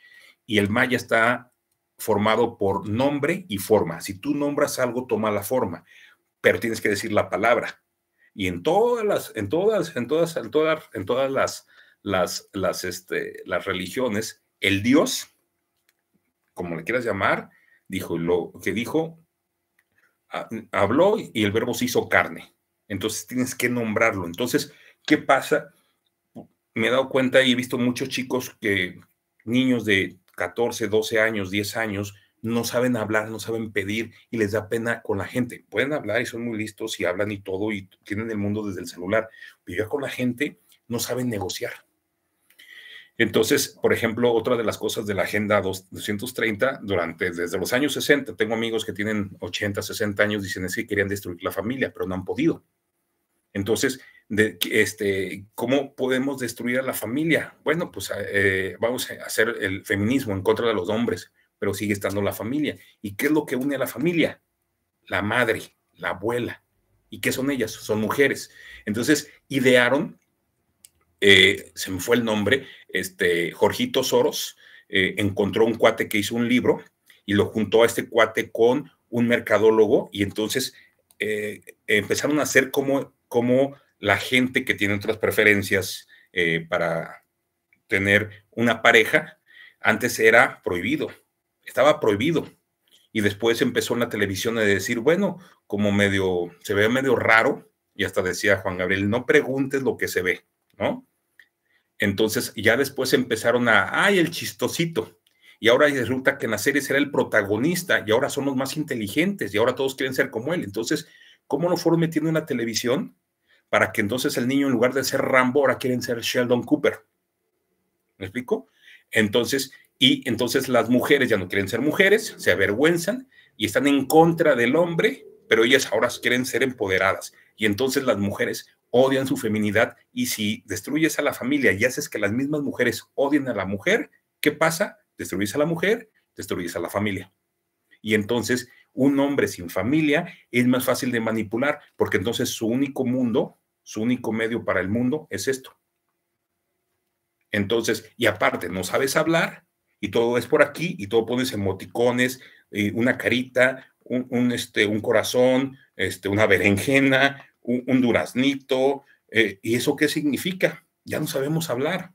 S1: Y el maya está formado por nombre y forma. Si tú nombras algo, toma la forma, pero tienes que decir la palabra. Y en todas las, en todas, todas, en todas las las, las, este, las religiones, el Dios, como le quieras llamar, dijo lo que dijo, ah, habló y el verbo se hizo carne. Entonces tienes que nombrarlo. Entonces, ¿qué pasa? Me he dado cuenta y he visto muchos chicos que, niños de 14, 12 años, 10 años, no saben hablar, no saben pedir y les da pena con la gente. Pueden hablar y son muy listos y hablan y todo y tienen el mundo desde el celular, pero ya con la gente no saben negociar. Entonces, por ejemplo, otra de las cosas de la Agenda 230, durante, desde los años 60, tengo amigos que tienen 80, 60 años, dicen es que querían destruir la familia, pero no han podido. Entonces, este, ¿cómo podemos destruir a la familia? Bueno, pues eh, vamos a hacer el feminismo en contra de los hombres, pero sigue estando la familia. ¿Y qué es lo que une a la familia? La madre, la abuela. ¿Y qué son ellas? Son mujeres. Entonces, idearon, eh, se me fue el nombre, este, Jorgito Soros eh, encontró un cuate que hizo un libro y lo juntó a este cuate con un mercadólogo y entonces eh, empezaron a hacer como, la gente que tiene otras preferencias eh, para tener una pareja, antes era prohibido, estaba prohibido. Y después empezó en la televisión a decir, bueno, como medio, se ve medio raro, y hasta decía Juan Gabriel, no preguntes lo que se ve, ¿no? Entonces ya después empezaron a, ay, el chistosito. Y ahora resulta que en la serie será el protagonista y ahora son los más inteligentes y ahora todos quieren ser como él. Entonces, ¿cómo no fueron metiendo una televisión para que entonces el niño en lugar de ser Rambo ahora quieren ser Sheldon Cooper? ¿Me explico? Entonces, y entonces las mujeres ya no quieren ser mujeres, se avergüenzan y están en contra del hombre, pero ellas ahora quieren ser empoderadas. Y entonces las mujeres odian su feminidad y si destruyes a la familia y haces que las mismas mujeres odien a la mujer, ¿qué pasa? Destruyes a la mujer, destruyes a la familia. Y entonces un hombre sin familia es más fácil de manipular porque entonces su único mundo, su único medio para el mundo es esto. Entonces, y aparte, no sabes hablar y todo es por aquí y todo pones emoticones, eh, una carita, un, este, un corazón, este, una berenjena, un, duraznito, eh, ¿y eso qué significa? Ya no sabemos hablar.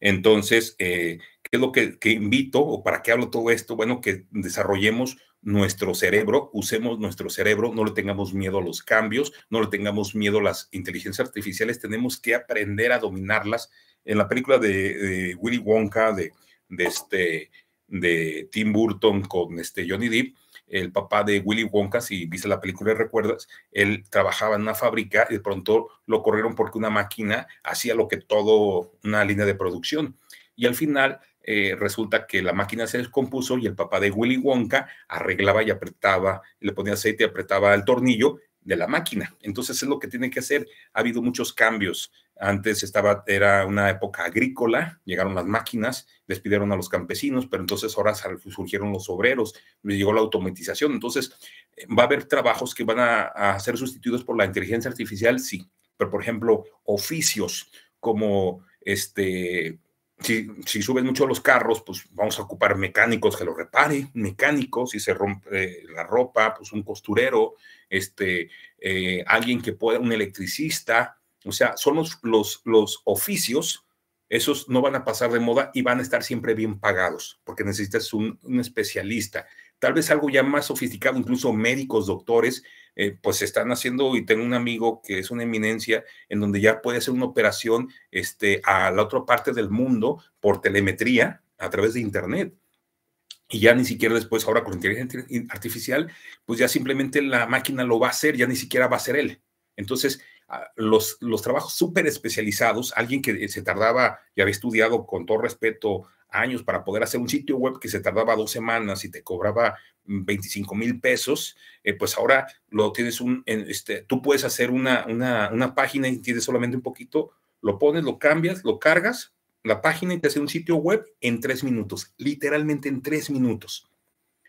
S1: Entonces, eh, ¿qué es lo que, invito o para qué hablo todo esto? Bueno, que desarrollemos nuestro cerebro, usemos nuestro cerebro, no le tengamos miedo a los cambios, no le tengamos miedo a las inteligencias artificiales, tenemos que aprender a dominarlas. En la película de, Willy Wonka, de, de, este, de Tim Burton con este Johnny Depp, el papá de Willy Wonka, si viste la película y recuerdas, él trabajaba en una fábrica y de pronto lo corrieron porque una máquina hacía lo que todo una línea de producción. Y al final eh, resulta que la máquina se descompuso y el papá de Willy Wonka arreglaba y apretaba, le ponía aceite y apretaba el tornillo de la máquina. Entonces es lo que tiene que hacer. Ha habido muchos cambios antes estaba, era una época agrícola, llegaron las máquinas, despidieron a los campesinos, pero entonces ahora surgieron los obreros, llegó la automatización. Entonces, eh, ¿va a haber trabajos que van a, ser sustituidos por la inteligencia artificial? Sí, pero por ejemplo, oficios como este, si, suben mucho los carros, pues vamos a ocupar mecánicos que lo repare, mecánicos, si se rompe la ropa, pues un costurero, este, eh, alguien que pueda, un electricista, o sea, son los, los, oficios, esos no van a pasar de moda y van a estar siempre bien pagados, porque necesitas un, especialista. Tal vez algo ya más sofisticado, incluso médicos, doctores, eh, pues están haciendo, y tengo un amigo que es una eminencia, en donde ya puede hacer una operación este, a la otra parte del mundo por telemetría a través de Internet y ya ni siquiera después, ahora con inteligencia artificial, pues ya simplemente la máquina lo va a hacer, ya ni siquiera va a ser él. Entonces, los, los trabajos súper especializados, alguien que se tardaba y había estudiado con todo respeto años para poder hacer un sitio web que se tardaba dos semanas y te cobraba 25 mm, mil pesos, eh, pues ahora lo tienes un, este, tú puedes hacer una, una, página y tienes solamente un poquito, lo pones, lo cambias, lo cargas, la página y te hace un sitio web en tres minutos, literalmente en tres minutos.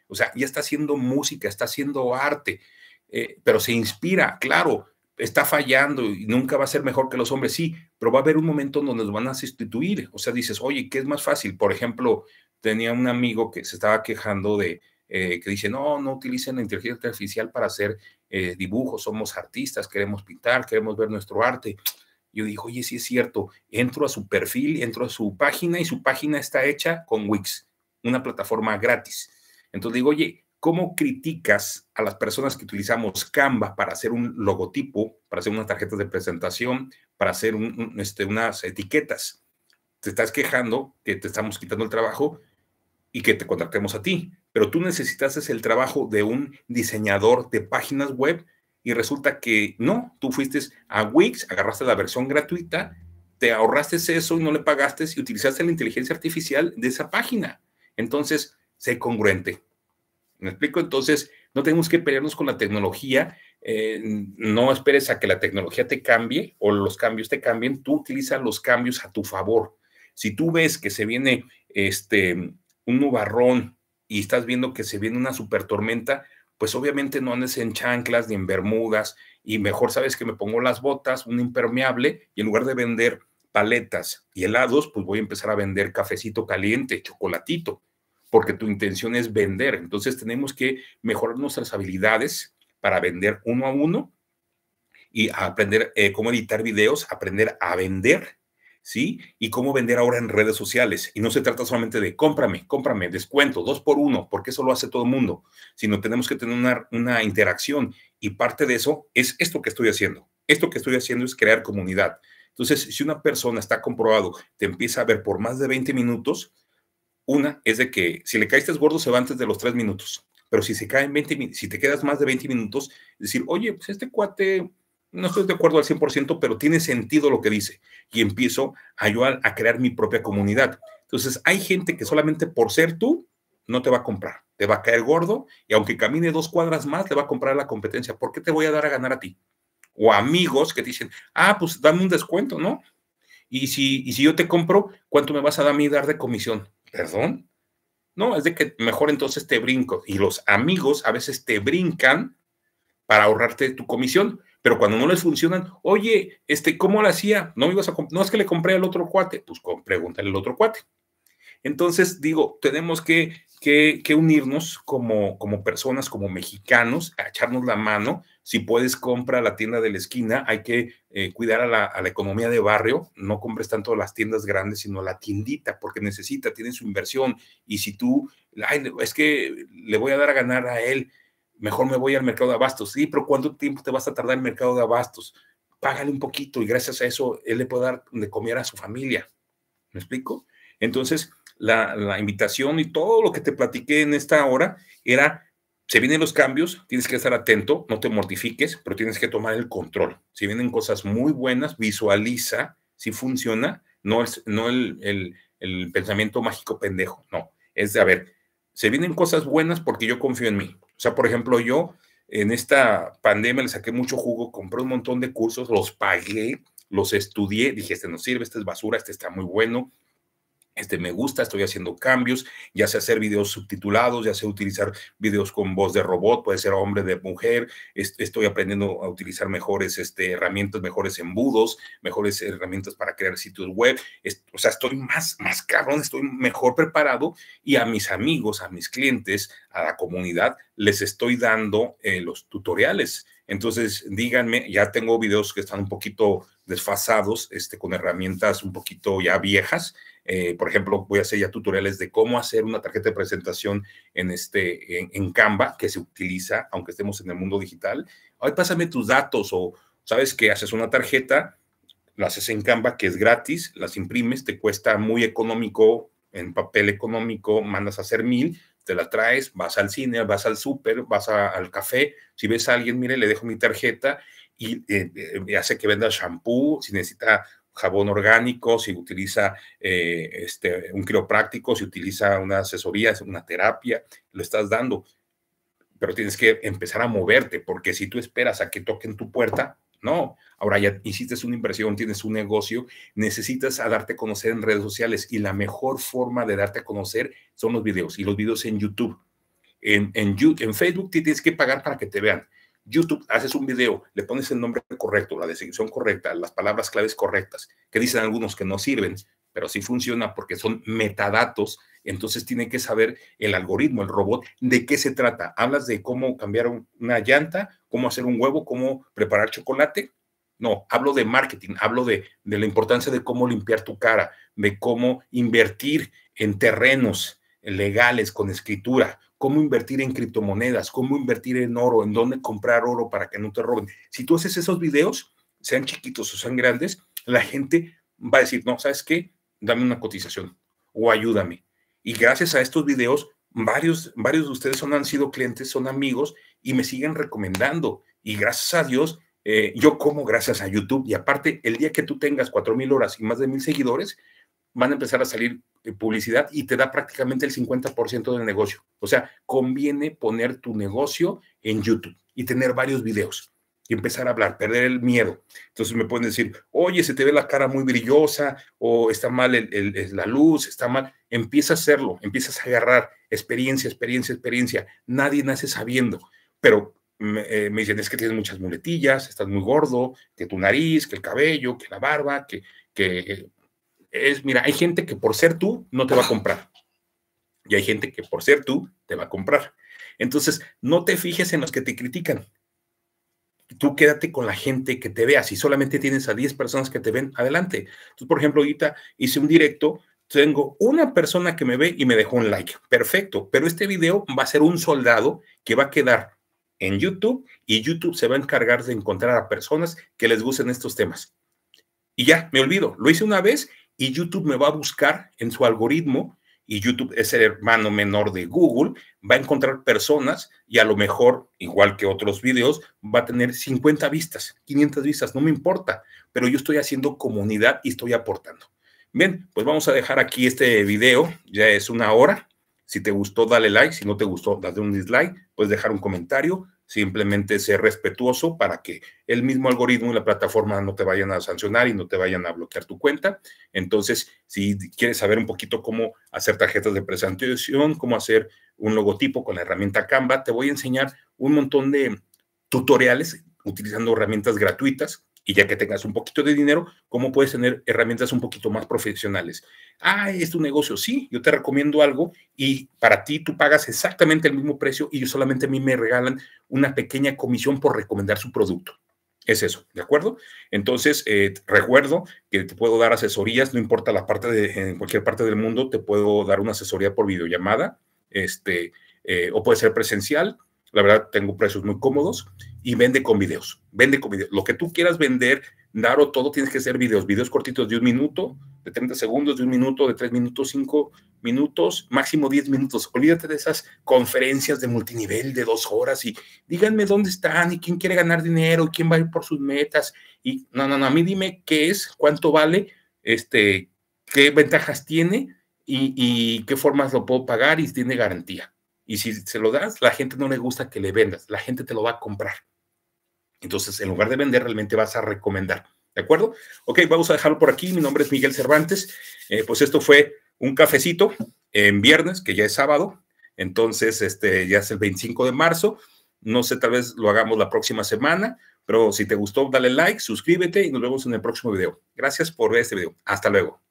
S1: O sea, ya está haciendo música, está haciendo arte, eh, pero se inspira, claro, está fallando y nunca va a ser mejor que los hombres, sí, pero va a haber un momento donde nos van a sustituir. O sea, dices, oye, ¿qué es más fácil? Por ejemplo, tenía un amigo que se estaba quejando de, eh, que dice, no, no utilicen la inteligencia artificial para hacer eh, dibujos, somos artistas, queremos pintar, queremos ver nuestro arte. Yo digo, oye, sí es cierto, entro a su perfil, entro a su página y su página está hecha con Wix, una plataforma gratis. Entonces digo, oye, ¿Cómo criticas a las personas que utilizamos Canva para hacer un logotipo, para hacer unas tarjetas de presentación, para hacer este, unas etiquetas? Te estás quejando que te estamos quitando el trabajo y que te contratemos a ti, pero tú necesitas el trabajo de un diseñador de páginas web y resulta que no, tú fuiste a Wix, agarraste la versión gratuita, te ahorraste eso y no le pagaste y utilizaste la inteligencia artificial de esa página. Entonces, sé congruente ¿Me explico? Entonces, no tenemos que pelearnos con la tecnología. Eh, no esperes a que la tecnología te cambie o los cambios te cambien. Tú utiliza los cambios a tu favor. Si tú ves que se viene este, un nubarrón y estás viendo que se viene una super tormenta, pues obviamente no andes en chanclas ni en bermudas y mejor sabes que me pongo las botas, un impermeable y en lugar de vender paletas y helados, pues voy a empezar a vender cafecito caliente, chocolatito porque tu intención es vender. Entonces tenemos que mejorar nuestras habilidades para vender uno a uno y aprender eh, cómo editar videos, aprender a vender, ¿sí? Y cómo vender ahora en redes sociales. Y no se trata solamente de cómprame, cómprame, descuento, dos por uno, porque eso lo hace todo el mundo, sino tenemos que tener una, una interacción y parte de eso es esto que estoy haciendo. Esto que estoy haciendo es crear comunidad. Entonces, si una persona está comprobado, te empieza a ver por más de 20 minutos, una es de que si le caíste gordo se va antes de los tres minutos, pero si se caen 20, si te quedas más de 20 minutos, decir, oye, pues este cuate, no estoy de acuerdo al 100%, pero tiene sentido lo que dice. Y empiezo a a, crear mi propia comunidad. Entonces, hay gente que solamente por ser tú, no te va a comprar. Te va a caer gordo y aunque camine dos cuadras más, te va a comprar la competencia. ¿Por qué te voy a dar a ganar a ti? O amigos que dicen, ah, pues dame un descuento, ¿no? Y si, y si yo te compro, ¿cuánto me vas a dar a mí dar de comisión? ¿Perdón? No, es de que mejor entonces te brinco. Y los amigos a veces te brincan para ahorrarte tu comisión, pero cuando no les funcionan, oye, este, ¿cómo lo hacía? No, ibas a no es que le compré al otro cuate, pues pregúntale al otro cuate. Entonces, digo, tenemos que, que, que unirnos como, como personas, como mexicanos, a echarnos la mano si puedes, compra la tienda de la esquina. Hay que eh, cuidar a la, economía de barrio. No compres tanto las tiendas grandes, sino la tiendita, porque necesita, tiene su inversión. Y si tú, es que le voy a dar a ganar a él, mejor me voy al mercado de abastos. Sí, pero ¿cuánto tiempo te vas a tardar en el mercado de abastos? Págale un poquito y gracias a eso él le puede dar de comer a su familia. ¿Me explico? Entonces, la, la invitación y todo lo que te platiqué en esta hora era se vienen los cambios, tienes que estar atento, no te mortifiques, pero tienes que tomar el control. Si vienen cosas muy buenas, visualiza si funciona, no es no el, el pensamiento mágico pendejo, no, es de, a ver, se vienen cosas buenas porque yo confío en mí. O sea, por ejemplo, yo en esta pandemia le saqué mucho jugo, compré un montón de cursos, los pagué, los estudié, dije, este no sirve, este es basura, este está muy bueno, este me gusta, estoy haciendo cambios, ya sé hacer videos subtitulados, ya sé utilizar videos con voz de robot, puede ser hombre de mujer, estoy aprendiendo a utilizar mejores este, herramientas, mejores embudos, mejores herramientas para crear sitios web, o sea, estoy más, más cabrón, estoy mejor preparado y a mis amigos, a mis clientes, a la comunidad, les estoy dando eh, los tutoriales entonces, díganme, ya tengo videos que están un poquito desfasados, este, con herramientas un poquito ya viejas. Eh, por ejemplo, voy a hacer ya tutoriales de cómo hacer una tarjeta de presentación en, este, en, en Canva, que se utiliza, aunque estemos en el mundo digital. Ay, pásame tus datos o, ¿sabes que Haces una tarjeta, la haces en Canva, que es gratis, las imprimes, te cuesta muy económico, en papel económico, mandas a hacer mil, la traes, vas al cine, vas al súper, vas al café, si ves a alguien, mire, le dejo mi tarjeta y eh, eh, hace que venda shampoo, si necesita jabón orgánico, si utiliza eh, este, un quiropráctico, si utiliza una asesoría, una terapia, lo estás dando. Pero tienes que empezar a moverte, porque si tú esperas a que toquen tu puerta, no, ahora ya hiciste una inversión, tienes un negocio, necesitas darte a conocer en redes sociales y la mejor forma de darte a conocer son los videos y los videos en YouTube. En, en Facebook te tienes que pagar para que te vean. YouTube, haces un video, le pones el nombre correcto, la descripción correcta, las palabras claves correctas, que dicen algunos que no sirven, pero sí funciona porque son metadatos entonces tiene que saber el algoritmo, el robot, de qué se trata. Hablas de cómo cambiar una llanta, cómo hacer un huevo, cómo preparar chocolate. No, hablo de marketing, hablo de, de la importancia de cómo limpiar tu cara, de cómo invertir en terrenos legales con escritura, cómo invertir en criptomonedas, cómo invertir en oro, en dónde comprar oro para que no te roben. Si tú haces esos videos, sean chiquitos o sean grandes, la gente va a decir, no, ¿sabes qué? Dame una cotización o ayúdame y gracias a estos videos, varios, varios de ustedes son, han sido clientes, son amigos y me siguen recomendando. Y gracias a Dios, eh, yo como gracias a YouTube. Y aparte, el día que tú tengas 4.000 horas y más de 1.000 seguidores, van a empezar a salir eh, publicidad y te da prácticamente el 50% del negocio. O sea, conviene poner tu negocio en YouTube y tener varios videos y empezar a hablar, perder el miedo. Entonces me pueden decir, oye, se te ve la cara muy brillosa o está mal la luz, está mal. Empieza a hacerlo, empiezas a agarrar experiencia, experiencia, experiencia. Nadie nace sabiendo, pero eh, me, dicen, es que tienes muchas muletillas, estás muy gordo, que tu nariz, que el cabello, que la barba, que, que eh, es, mira, hay gente que por ser tú no te va a comprar. Y hay gente que por ser tú te va a comprar. Entonces, no te fijes en los que te critican, tú quédate con la gente que te vea. Si solamente tienes a 10 personas que te ven, adelante. por ejemplo, ahorita hice un directo, tengo una persona que me ve y me dejó un like. Perfecto, pero este video va a ser un soldado que va a quedar en YouTube y YouTube se va a encargar de encontrar a personas que les gusten estos temas. Y ya, me olvido, lo hice una vez y YouTube me va a buscar en su algoritmo y YouTube es el hermano menor de Google, va a encontrar personas y a lo mejor, igual que otros videos, va a tener 50 vistas, 500 vistas, no me importa, pero yo estoy haciendo comunidad y estoy aportando. Bien, pues vamos a dejar aquí este video, ya es una hora, si te gustó, dale like. Si no te gustó, dale un dislike. Puedes dejar un comentario. Simplemente ser respetuoso para que el mismo algoritmo y la plataforma no te vayan a sancionar y no te vayan a bloquear tu cuenta. Entonces, si quieres saber un poquito cómo hacer tarjetas de presentación, cómo hacer un logotipo con la herramienta Canva, te voy a enseñar un montón de tutoriales utilizando herramientas gratuitas y ya que tengas un poquito de dinero, ¿cómo puedes tener herramientas un poquito más profesionales? Ah, es tu negocio, sí, yo te recomiendo algo y para ti tú pagas exactamente el mismo precio y solamente a mí me regalan una pequeña comisión por recomendar su producto. Es eso, ¿de acuerdo? Entonces, eh, recuerdo que te puedo dar asesorías, no importa la parte de, en cualquier parte del mundo, te puedo dar una asesoría por videollamada, este, eh, o puede ser presencial, la verdad, tengo precios muy cómodos y vende con videos. Vende con videos. Lo que tú quieras vender, o todo tienes que ser videos. Videos cortitos de un minuto, de 30 segundos, de un minuto, de tres minutos, cinco minutos, máximo 10 minutos. Olvídate de esas conferencias de multinivel de dos horas y díganme dónde están y quién quiere ganar dinero, quién va a ir por sus metas. Y no, no, no, a mí dime qué es, cuánto vale, este, qué ventajas tiene y, y qué formas lo puedo pagar y tiene garantía. Y si se lo das, la gente no le gusta que le vendas, la gente te lo va a comprar. Entonces, en lugar de vender, realmente vas a recomendar. ¿De acuerdo? Ok, vamos a dejarlo por aquí. Mi nombre es Miguel Cervantes. Eh, pues esto fue un cafecito en viernes, que ya es sábado. Entonces, este ya es el 25 de marzo. No sé, tal vez lo hagamos la próxima semana, pero si te gustó, dale like, suscríbete y nos vemos en el próximo video. Gracias por ver este video. Hasta luego.